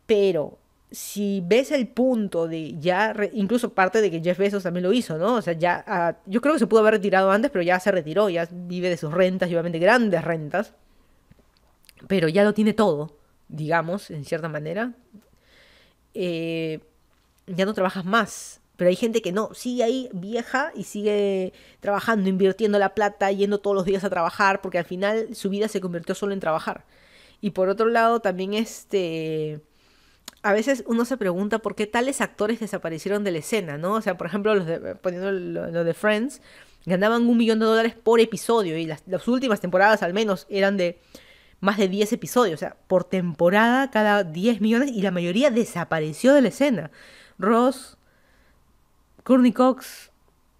Pero si ves el punto de ya, incluso parte de que Jeff Bezos también lo hizo, ¿no? O sea, ya, ah, yo creo que se pudo haber retirado antes, pero ya se retiró, ya vive de sus rentas, obviamente grandes rentas, pero ya lo tiene todo, digamos, en cierta manera. Eh, ya no trabajas más, pero hay gente que no, sigue ahí vieja y sigue trabajando, invirtiendo la plata, yendo todos los días a trabajar, porque al final su vida se convirtió solo en trabajar. Y por otro lado, también este a veces uno se pregunta por qué tales actores desaparecieron de la escena, ¿no? O sea, por ejemplo, los de, eh, poniendo lo, de Friends, ganaban un millón de dólares por episodio y las, últimas temporadas al menos eran de más de 10 episodios, o sea, por temporada cada 10 millones y la mayoría desapareció de la escena. Ross, Courtney Cox,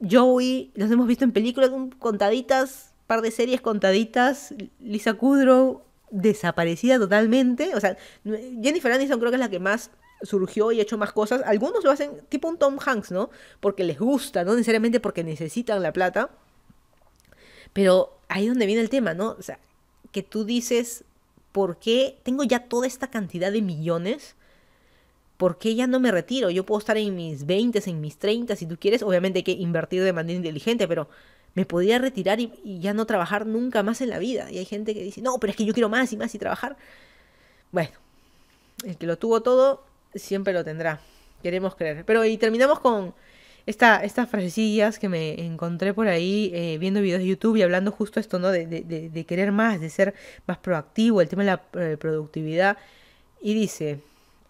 Joey, los hemos visto en películas contaditas, par de series contaditas, Lisa Kudrow, desaparecida totalmente. O sea, Jennifer Aniston creo que es la que más surgió y ha hecho más cosas. Algunos lo hacen tipo un Tom Hanks, ¿no? Porque les gusta, no necesariamente porque necesitan la plata. Pero ahí es donde viene el tema, ¿no? O sea, que tú dices, ¿por qué tengo ya toda esta cantidad de millones? ¿Por qué ya no me retiro? Yo puedo estar en mis 20, en mis 30, si tú quieres. Obviamente hay que invertir de manera inteligente, pero me podía retirar y, ya no trabajar nunca más en la vida. Y hay gente que dice, no, pero es que yo quiero más y más y trabajar. Bueno, el que lo tuvo todo siempre lo tendrá. Queremos creer. Pero y terminamos con esta, estas frasecillas que me encontré por ahí eh, viendo videos de YouTube y hablando justo esto, ¿no? De, querer más, de ser más proactivo, el tema de la eh, productividad. Y dice,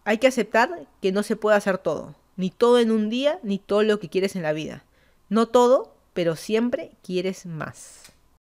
hay que aceptar que no se puede hacer todo. Ni todo en un día, ni todo lo que quieres en la vida. No todo pero siempre quieres más.